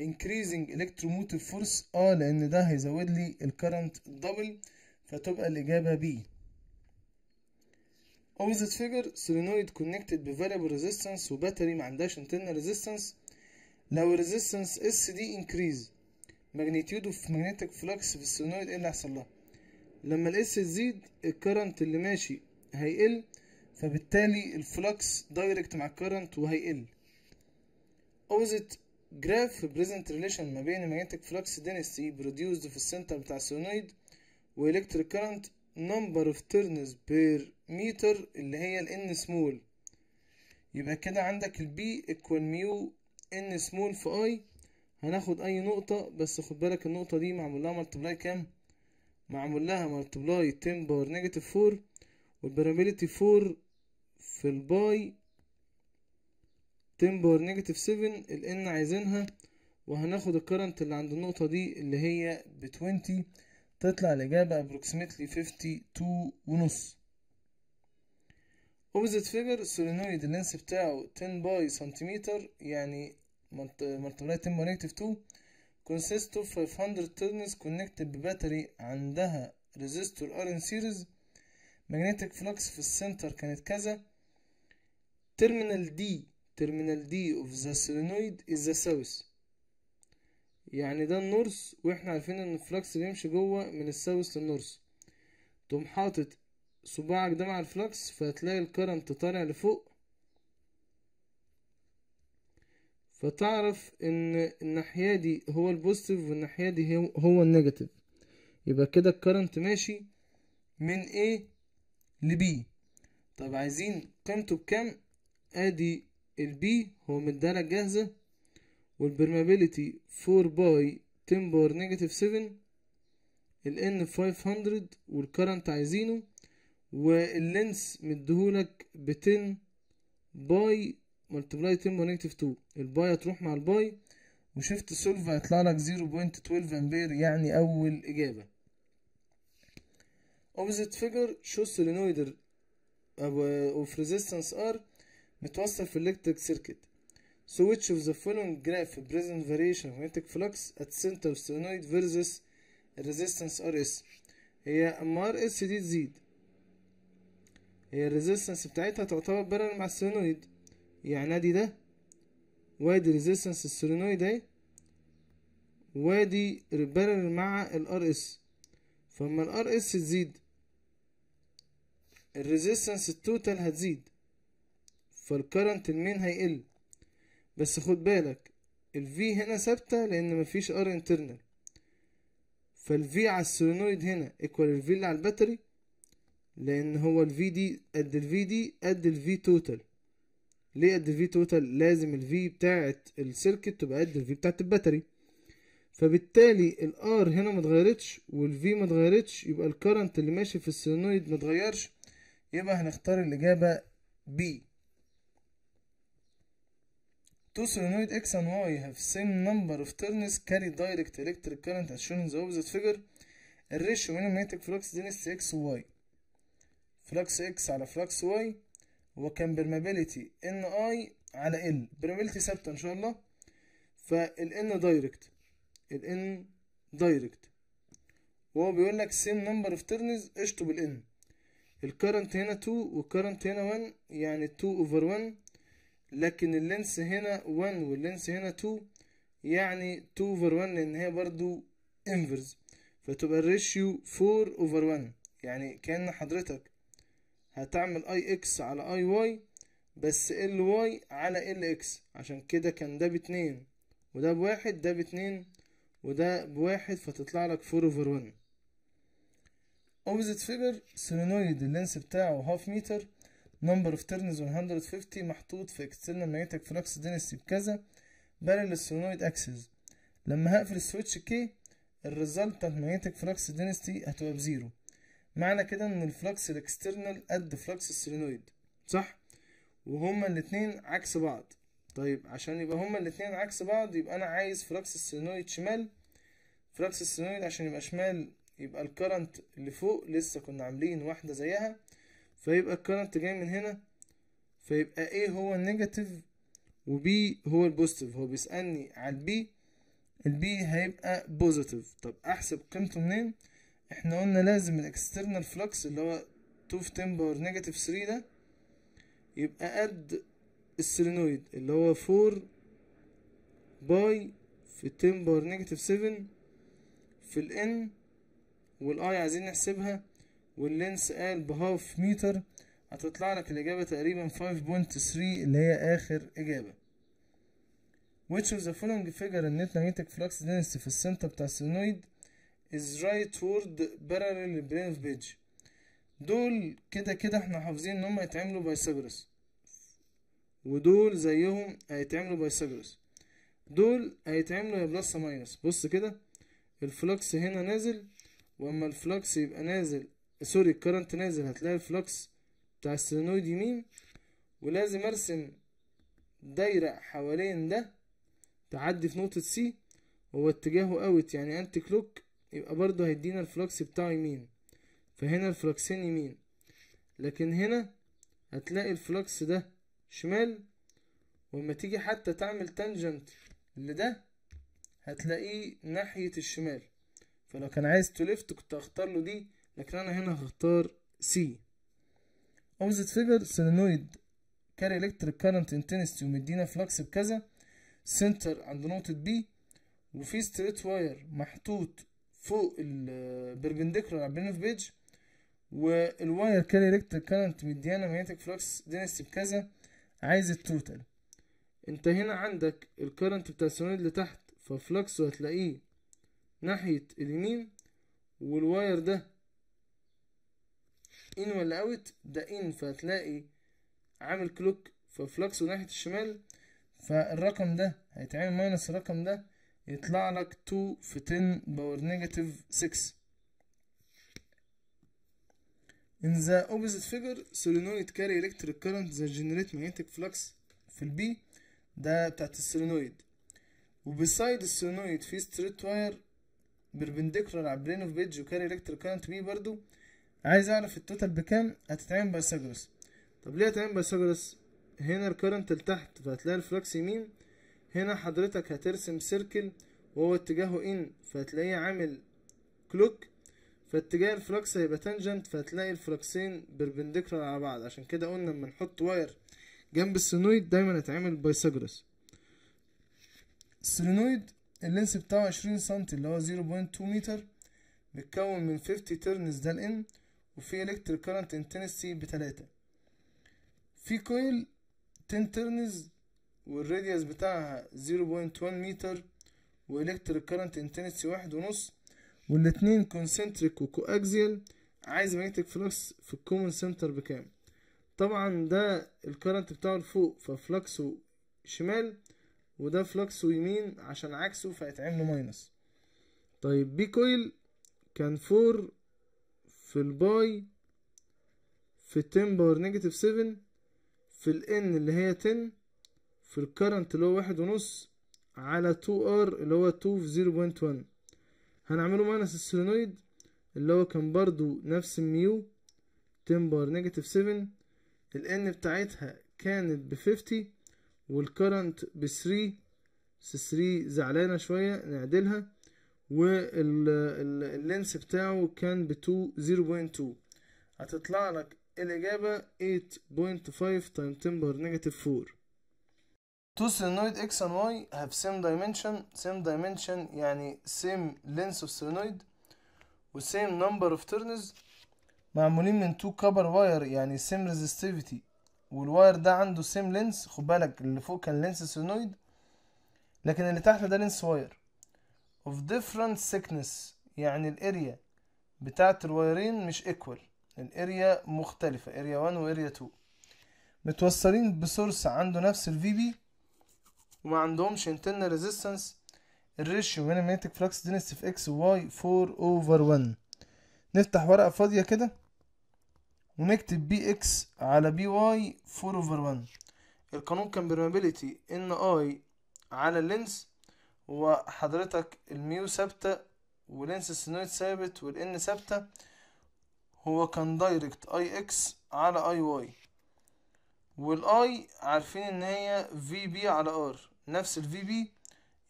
increasing electromotive force اه لان ده هيزود لي الكرنت الدبل فتبقى الاجابه بي opposite فيجر سولينويد كونكتد بفاريبل resistance وباتري ما عندهاش internal resistance لو resistance اس دي increase magnitude of magnetic flux في السولenoid ايه اللي هيحصل لها لما الاس تزيد الكرنت اللي ماشي هيقل فبالتالي الفلكس دايركت مع الكرنت وهيقل اوزت جراف بريزنت ريليشن ما بين magnetic فلكس دينستي بروديوسد في السنتر بتاع السولينويد والكتريك كارنت نمبر اوف تيرنز بير متر اللي هي الان سمول يبقى كده عندك البي ايكوال ميو ان سمول في اي هناخد اي نقطة بس خد بالك النقطة دي معمول لها ملتبلاي كام معمول لها ملتبلاي 10 باور نيجاتيف 4 والبراميليتي 4 في الباي 10 تمبر نيجاتيف 7 الان عايزينها وهناخد الكرنت اللي عند النقطة دي اللي هي ب 20 تطلع الإجابة approximately 52 ونص opposite figure solenoid اللينس بتاعه 10 باي سنتيمتر يعني مرتبة 10 باي نيجاتيف 2 consists of 500 turns connected بباتري عندها resistor R in series magnetic flux في السنتر كانت كذا terminal D terminal D of the solenoid is the south يعني ده النورث واحنا عارفين ان الفلكس بيمشي جوه من الساوث للنورث تقوم حاطط صباعك ده مع الفلكس فهتلاقي الكرنت طالع لفوق فتعرف ان الناحية دي هو البوزيتيف والناحية دي هو النيجاتيف يبقى كده الكرنت ماشي من A ل B طب عايزين قيمته بكام ادي البي هو من الدالة الجاهزة والبرمابيليتي 4 باي 10 باور نيجاتيف 7 الان 500 والكرنت عايزينه واللينس مديهولك ب 10 باي ملتبلاي 10 باور نيجاتيف 2 الباي هتروح مع الباي وشفت سولف هيطلع لك 0.12 امبير يعني اول اجابه opposite figure shows solenoid اوف ريزيستنس R متوصل في الكتريك سيركت اوف of the following graph present variation magnetic flux at center solenoid versus resistance RS هي اما RS دي تزيد هي الريزيستنس بتاعتها تعتبر بارل مع السولينويد يعني ادي ده وادي ريزيستنس السولينويد اهي وادي بارل مع الار اس فاما الار اس تزيد الريزيستنس التوتال هتزيد فالكرنت المين هيقل بس خد بالك الفي هنا ثابتة لأن مفيش ار انترنال فالفي على السولينويد هنا ايكوال الفي اللي على الباتري لأن هو الفي دي قد الفي دي قد الفي توتال ليه قد الفي توتال لازم الفي بتاعة السيركت تبقى قد الفي بتاعة الباتري فبالتالي الار هنا متغيرتش والفي متغيرتش يبقى الكرنت اللي ماشي في السولينويد متغيرش يبقى هنختار الإجابة بي Two solenoid X and Y have same number of turns carry direct electric current as shown in the opposite figure. الريشيو من المagnetic flux density X و Y. flux X على flux Y وكان permeability N I على L. permeability ثابتة إن شاء الله. فال N direct ال N direct وهو بيقول لك same number of turns اشطب ال N. الكرنت هنا 2 والكرنت هنا 1 يعني 2 over 1 لكن اللينس هنا 1 واللينس هنا 2 يعني 2 اوفر 1 لان هي برضو انفرز فتبقى الريشيو 4 اوفر 1 يعني كأن حضرتك هتعمل اي اكس على اي واي بس ال واي على ال اكس عشان كده كان ده باتنين وده بواحد ده باتنين وده بواحد فتطلع لك 4 اوفر 1 اوبزيت فيجر سولينويد اللينس بتاعه هاف متر نمبر اوف تيرنز 150 محطوط في external magnetic flux density بكذا بارل سولنويد اكسس لما هقفل السويتش كي الريزلت بتاعت ماجنتيك فلكس دينستي هتبقى بزيرو معنى كده ان الفلكس الاكسترنال قد فلكس السولينويد صح وهما الاتنين عكس بعض طيب عشان يبقى هما الاتنين عكس بعض يبقى انا عايز فلكس السولينويد شمال فلكس السولينويد عشان يبقى شمال يبقى الكرنت اللي فوق لسه كنا عاملين واحدة زيها فيبقى الكرنت جاي من هنا فيبقى A هو النيجاتيف وB هو البوزيتيف هو بيسألني على البي البي هيبقى بوزيتيف طب احسب قيمته منين احنا قلنا لازم الاكسترنال فلكس اللي هو 2 في 10 باور نيجاتيف 3 ده يبقى قد السولينويد اللي هو 4 باي في 10 باور نيجاتيف 7 في الان والاي عايزين نحسبها واللينس قال بهاف متر هتطلع لك الإجابة تقريبا 5.3 اللي هي آخر إجابة which of the following figure النت net magnetic flux density في السنتر بتاع السينويد is right toward parallel brain of page دول كده كده احنا حافظين ان هم هيتعملوا بايثاغورس ودول زيهم هيتعملوا بايثاغورس دول هيتعملوا يا بلس ماينس بص كده الفلوكس هنا نازل واما الفلوكس يبقى نازل سوري الكرنت نازل هتلاقي الفلكس بتاع السولينويد يمين ولازم ارسم دايرة حوالين ده تعدي في نقطة سي هو اتجاهه اوت يعني انتي كلوك يبقى برضه هيدينا الفلكس بتاعه يمين فهنا الفلكسين يمين لكن هنا هتلاقي الفلكس ده شمال ولما تيجي حتى تعمل تانجنت لده هتلاقيه ناحية الشمال فلو كان عايز تو ليفت كنت اختار له دي لكن انا هنا هختار سي اوزت فيجر سولينويد كاري الكتريك كارنت انتنستي ومدينا فلكس بكذا سنتر عند نقطة بي وفي ستريت واير محطوط فوق البربنديكولار على البين اوف بيج والواير كاري الكتريك كارنت مديانا ماجنتيك فلكس دينستي بكذا عايز التوتال انت هنا عندك الكارنت بتاع السولينويد تحت ففلكسه هتلاقيه ناحية اليمين والواير ده ان ولا اوت ده ان فهتلاقي عامل كلوك في فلكس ناحية الشمال فالرقم ده هيتعمل ماينس الرقم ده يطلع لك 2 في 10 باور نيجاتيف 6 In the opposite figure solenoid carry electric current that generate magnetic flux في البي ده بتاعت السولينويد وبسايد السولينويد في ستريت واير على عبرين اوف بيدج وكاري الكتريك كارنت بي برضو عايز اعرف التوتال بكام هتتعين بايثاغورس طب ليه هتعين بايثاغورس هنا الكرنت لتحت فهتلاقي الفلكس يمين هنا حضرتك هترسم سيركل وهو اتجاهه ان فهتلاقيه عامل كلوك فاتجاه الفلكس هيبقى تانجنت فهتلاقي الفلكسين بربنديكولار على بعض عشان كده قلنا لما نحط واير جنب السينويد دايما هتعمل بايثاغورس السيلينويد اللينس بتاعه عشرين سنتي اللي هو زيرو بوينت تو متر بيتكون من فيفتي تيرنز ده الان وفي الكتريك current انتنسي بتلاتة في كويل 10 ترنز والراديوس بتاعها 0.1 متر والكتريك كارنت انتنسي واحد ونص والاتنين كونسنتريك وكواكزيال عايز ماجنتيك فلوكس في الكومن سنتر بكام طبعا ده الكرنت بتاعه لفوق ففلوكسه شمال وده فلوكسه يمين عشان عكسه فهيتعمل ماينس طيب بي كويل كان فور في الباي في 10 باور نيجاتيف 7 في الان اللي هي 10 في الكرنت اللي هو واحد ونص على 2 ار اللي هو 2 في 0.1 هنعمله ماينس السولينويد اللي هو كان برضو نفس الميو 10 باور نيجاتيف 7 الان بتاعتها كانت ب 50 والكرنت ب 3 3 زعلانة شوية نعدلها واللينس بتاعه كان ب 0.2 هتطلع لك الإجابة 8.5 تايم 10 بار نيجاتيف 4 Two solenoid X and Y have same dimension same dimension يعني same length of solenoid و same number of turns معمولين من two copper wire يعني same resistivity والواير ده عنده same length خد بالك اللي فوق كان length solenoid لكن اللي تحت ده length wire of different thickness يعني الاريا بتاعت الوايرين مش ايكوال الاريا مختلفة اريا 1 واريا 2 متوصلين بسورس عنده نفس الفي بي وما عندهمش internal resistance الريشيو هنا magnetic فلاكس دينس في x y 4 over 1 نفتح ورقة فاضية كده ونكتب بي اكس على بي واي 4 over 1 القانون كان permeability ان اي على اللينس هو حضرتك الميو ثابتة ولينس السينويد ثابت والان ثابتة هو كان دايركت اي اكس على اي واي والاي عارفين ان هي في بي على ار نفس الفي بي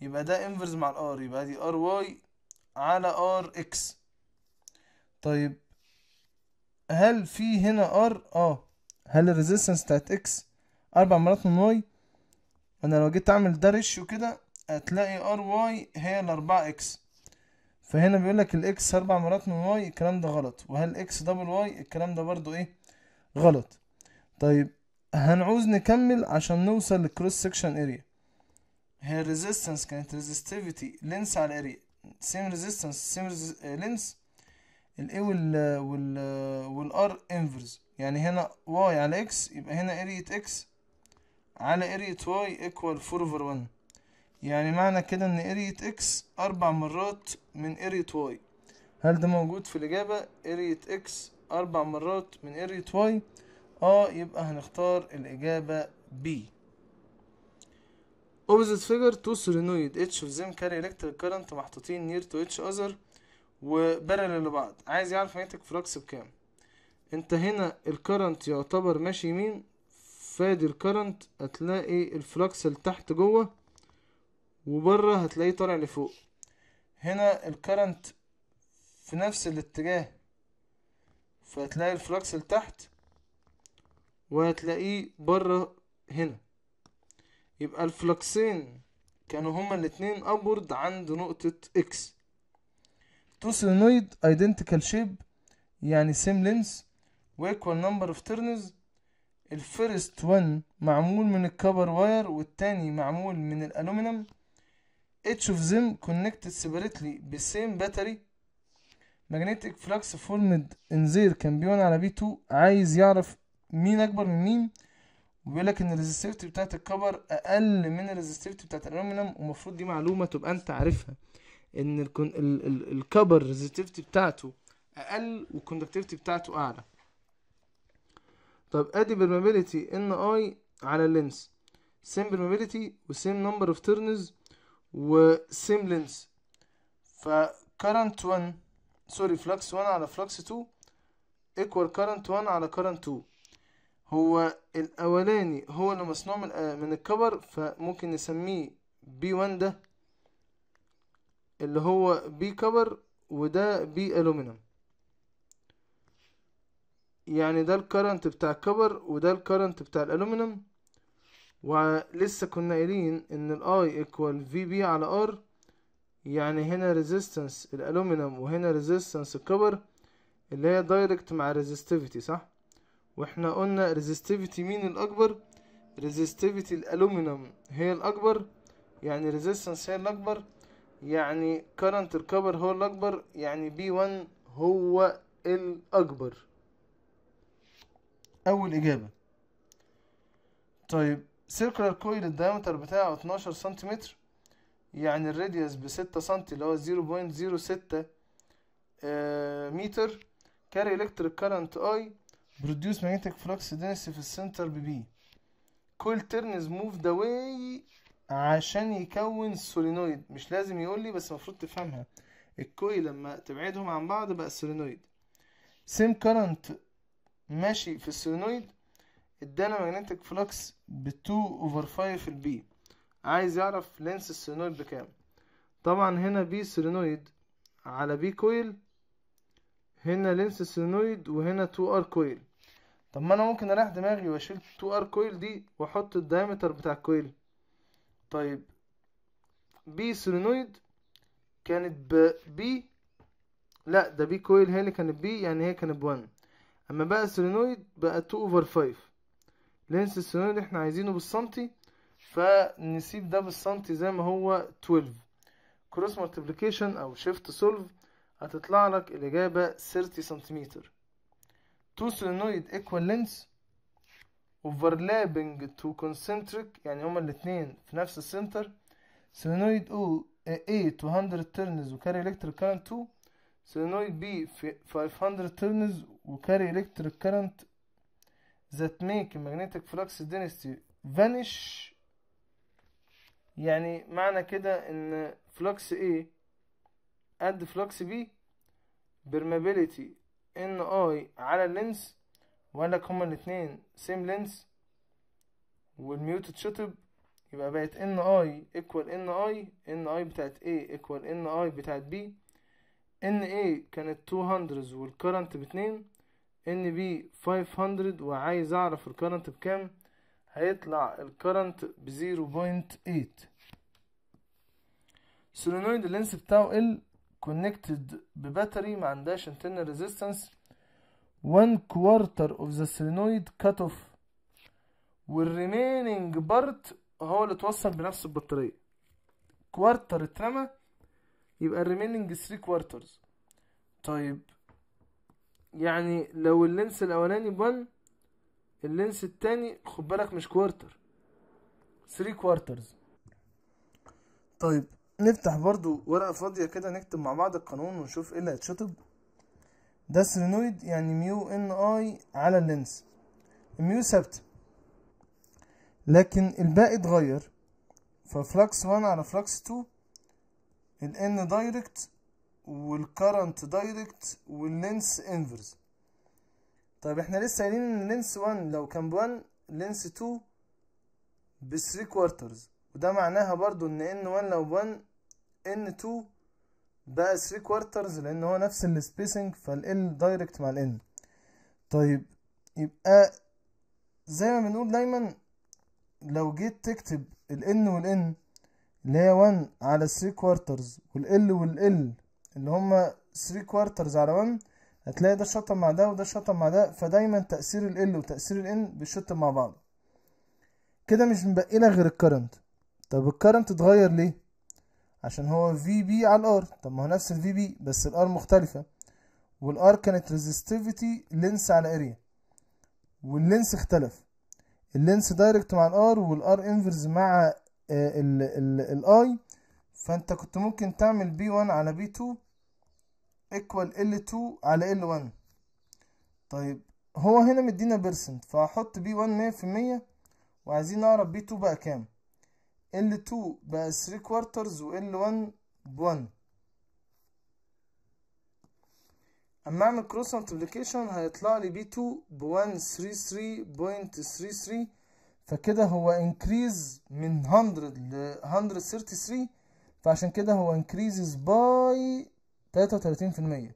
يبقى ده انفرز مع الار يبقى دي ار واي على ار اكس طيب هل في هنا ار اه هل الريزيستنس بتاعت اكس اربع مرات من واي انا لو جيت اعمل ده ريشيو كده هتلاقي ار واي هي الاربعة اكس فهنا بيقولك الاكس اربع مرات من واي الكلام ده غلط وهل اكس دبل واي الكلام ده برضو ايه غلط طيب هنعوز نكمل عشان نوصل للكروس سكشن اريا هي الريزيستنس كانت ريزيستيفيتي لينس على الاريا سيم ريزيستنس سيم لينس الاي وال وال والار انفرز يعني هنا واي على اكس يبقى هنا اريا اكس على اريا واي ايكوال 4 over 1 يعني معنى كده ان ارية اكس اربع مرات من ارية واي هل ده موجود في الاجابة ارية اكس اربع مرات من ارية واي اه يبقى هنختار الاجابة بي opposite figure تو solenoid اتش of them carry electric current محطوطين near to each other وبارل لبعض عايز يعرف نتيجة فلوكس بكام انت هنا الكرنت يعتبر ماشي يمين فادي الكرنت هتلاقي الفلوكس اللي تحت جوه وبره هتلاقيه طالع لفوق هنا الكرنت في نفس الاتجاه فهتلاقي الفلكس لتحت وهتلاقيه بره هنا يبقى الفلكسين كانوا هما الاتنين ابورد عند نقطة اكس تو سينويد ايدنتيكال شيب يعني سيم لينس وايكوال نمبر اوف ترنز الفيرست one معمول من الكبر واير والتاني معمول من الالومنيوم each of them connected separately the same battery magnetic flux formed in their cambion على B2 عايز يعرف مين أكبر من مين وبيقول لك إن الريزستيفيتي بتاعت الكبر أقل من الريزستيفيتي بتاعت الألومنيوم ومفروض دي معلومة تبقى أنت عارفها إن الكون... ال... ال... الكبر الريزستيفيتي بتاعته أقل والكوندكتيفيتي بتاعته أعلى طب أدي permeability إن أي على اللينس same permeability و same number of turns و ف current 1 سوري flux 1 على flux 2 ايكوال current 1 على current 2 هو الاولاني هو اللي مصنوع من من الكبر فممكن نسميه b 1 ده اللي هو B كبر وده B aluminum يعني ده الكرنت بتاع الكبر وده الكرنت بتاع الالومنيوم ولسه كنا قايلين ان الاي ايكوال في بي على ار يعني هنا ريزيستنس الالومنيوم وهنا ريزيستنس الكبر اللي هي دايركت مع ريزيستيفيتي صح واحنا قلنا ريزيستيفيتي مين الاكبر ريزيستيفيتي الالومنيوم هي الاكبر يعني ريزيستنس هي الاكبر يعني كارنت الكبر هو الاكبر يعني بي 1 هو الاكبر اول اجابه طيب سيركلر كويل الدايمتر بتاعه 12 سنتيمتر يعني الراديوس 6 سنتي اللي هو 0.06 آه، متر كاري الكتريك كارنت اي بروديوس ماجنتيك فلوكس دنسي في السنتر ببي كويل ترنز موف ذا واي عشان يكون سولينويد مش لازم يقول لي بس المفروض تفهمها الكويل لما تبعدهم عن بعض بقى سولينويد سيم كارنت ماشي في السولينويد ادانا ماجنتيك فلوكس ب 2 اوفر 5 البي عايز يعرف لينس السولينويد بكام طبعا هنا بي سولينويد على بي كويل هنا لينس السولينويد وهنا 2 ار كويل طب ما انا ممكن اريح دماغي واشيل 2 ار كويل دي واحط الدايمتر بتاع الكويل طيب بي سولينويد كانت ب بي لا ده بي كويل هي اللي كانت بي يعني هي كانت ب 1 اما بقى السولينويد بقى 2 اوفر 5 لينس السنون اللي احنا عايزينه بالسنتي فنسيب ده بالسنتي زي ما هو 12 كروس مالتيبليكيشن او شيفت سولف هتطلع لك الاجابه 30 سنتيمتر تو solenoid ايكوال لينس overlapping تو كونسنتريك يعني هما الاثنين في نفس السنتر solenoid او A 200 ترنز وكاري electric current 2 solenoid بي 500 turns وcarry electric current that make magnetic flux density vanish يعني معنى كده ان flux A قد flux B permeability ان I على اللينس وقال لك هما الاتنين same lens والميوت اتشطب يبقى بقت N I ايكوال N I N I بتاعت A ايكوال N I بتاعت B N A كانت 200 والكرنت باتنين ان بي 500 وعايز اعرف الكرنت بكام هيطلع الكرنت ب 0.8 سولينويد اللينس بتاعه ال كونكتد بباتري ما عندهاش انترنال ريزيستنس 1 كوارتر اوف ذا سولينويد كات اوف والريمينينج بارت هو اللي اتوصل بنفس البطاريه كوارتر اترمى يبقى الريمينينج 3 كوارترز طيب يعني لو اللينس الاولاني بن اللينس التاني خد بالك مش كوارتر 3 كوارترز طيب نفتح برضو ورقة فاضية كده نكتب مع بعض القانون ونشوف ايه اللي هيتشطب ده سيلينويد يعني ميو ان اي على اللينس الميو ثابتة لكن الباقي اتغير ففلكس 1 على فلكس 2 الان دايركت والكرنت دايركت واللينس انفرز طيب احنا لسه قايلين ان لينس 1 لو كان ب 1 لينس 2 ب 3 كوارترز وده معناها برضو ان ان 1 لو ب 1 ان 2 بقى 3 كوارترز لان هو نفس السبيسنج فالال دايركت مع الان طيب يبقى زي ما بنقول دايما لو جيت تكتب الان والان اللي هي 1 على 3 كوارترز والال والال اللي هما 3 كوارترز على 1 هتلاقي ده شطب مع ده وده شطب مع ده فدايما تأثير ال وتأثير N بيشطب مع بعض كده مش مبقي لك غير الكرنت طب الكرنت اتغير ليه عشان هو VB بي على الار طب ما هو نفس ال VB بس الار مختلفه والار كانت resistivity لينس على اريا واللينس اختلف اللينس دايركت مع الار والار انفرز مع آه، الاي فانت كنت ممكن تعمل بي 1 على بي 2 ايكوال ال 2 على ال 1 طيب هو هنا مدينا بيرسنت فهحط بي 1 مية في مية وعايزين نعرف بي 2 بقى كام ال 2 بقى 3 كوارترز و ال 1 ب 1 اما اعمل كروس ملتبليكيشن هيطلع لي بي 2 ب 133.33 فكده هو انكريز من 100 ل 133 فعشان كده هو increases by 33%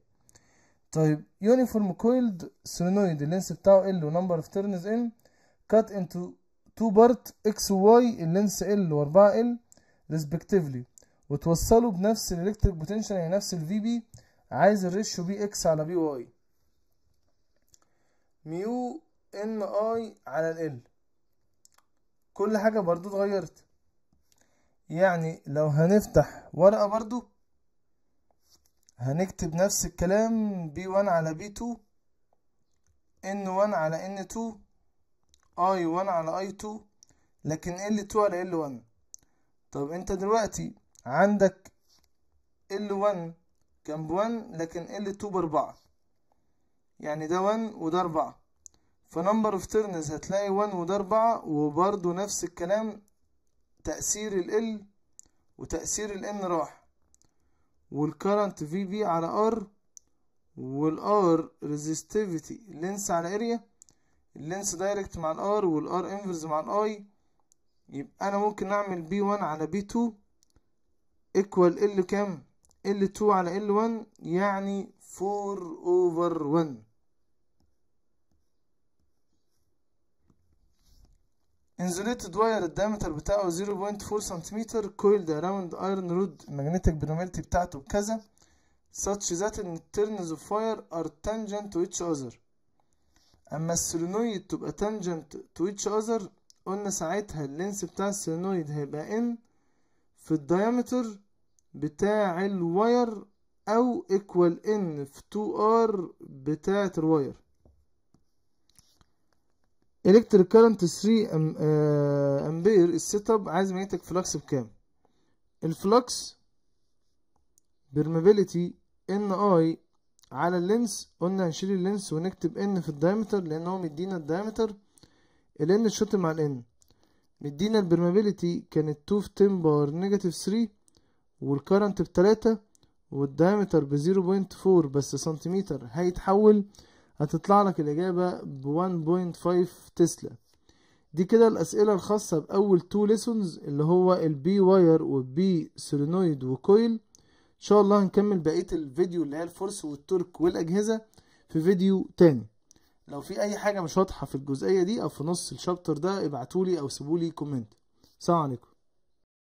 طيب uniform coiled solenoid اللينس بتاعه L number of turns in cut into two part X و Y اللينس L و 4 L respectively وتوصلوا بنفس الالكتريك بوتنشال يعني نفس الفي بي عايز الريشيو بي اكس على بي واي ميو ان اي على ال كل حاجه برضو اتغيرت يعني لو هنفتح ورقة برضو هنكتب نفس الكلام b 1 على b 2 ان 1 على ان 2 اي 1 على اي 2 لكن ال 2 على ال 1 طب انت دلوقتي عندك ال 1 كان ب 1 لكن ال 2 باربعة يعني ده 1 وده 4 فنمبر اوف تيرنز هتلاقي 1 وده 4 وبرضه نفس الكلام تأثير ال L وتأثير ال N راح والكرنت في بي على ار R resistivity لينس على اريا اللينس دايركت مع الار R inverse مع I يبقى انا ممكن اعمل b 1 على b 2 ايكوال L كام l 2 على l 1 يعني 4 اوفر 1 انزوليتد واير الدايمتر بتاعه 0.4 سنتيمتر coiled اراوند ايرون رود الماجنتيك بنوميرتي بتاعته بكذا such that ان الترنز اوف fire ار تانجنت تو each other اما السولينويد تبقى تانجنت تو each other قلنا ساعتها اللينس بتاع السولينويد هيبقى n في الدايمتر بتاع الواير او ايكوال n في 2 r بتاعة الواير الكتريك كارنت 3 امبير السيت اب عايز ميتك فلكس بكام الفلكس بيرميبيليتي ان اي على اللينس قلنا هنشيل اللينس ونكتب ان في الدايمتر لان هو مدينا الدايمتر الان اتشط مع الان مدينا البيرميبيليتي كانت 2 في 10 باور نيجاتيف 3 والكارنت ب 3 والدايمتر ب 0.4 بس سنتيمتر هيتحول هتطلع لك الإجابة ب 1.5 تسلا دي كده الأسئلة الخاصة بأول تو ليسونز اللي هو البي واير والبي سولينويد وكويل إن شاء الله هنكمل بقية الفيديو اللي هي الفرس والترك والأجهزة في فيديو تاني لو في أي حاجة مش واضحة في الجزئية دي أو في نص الشابتر ده ابعتولي أو سيبولي كومنت سلام عليكم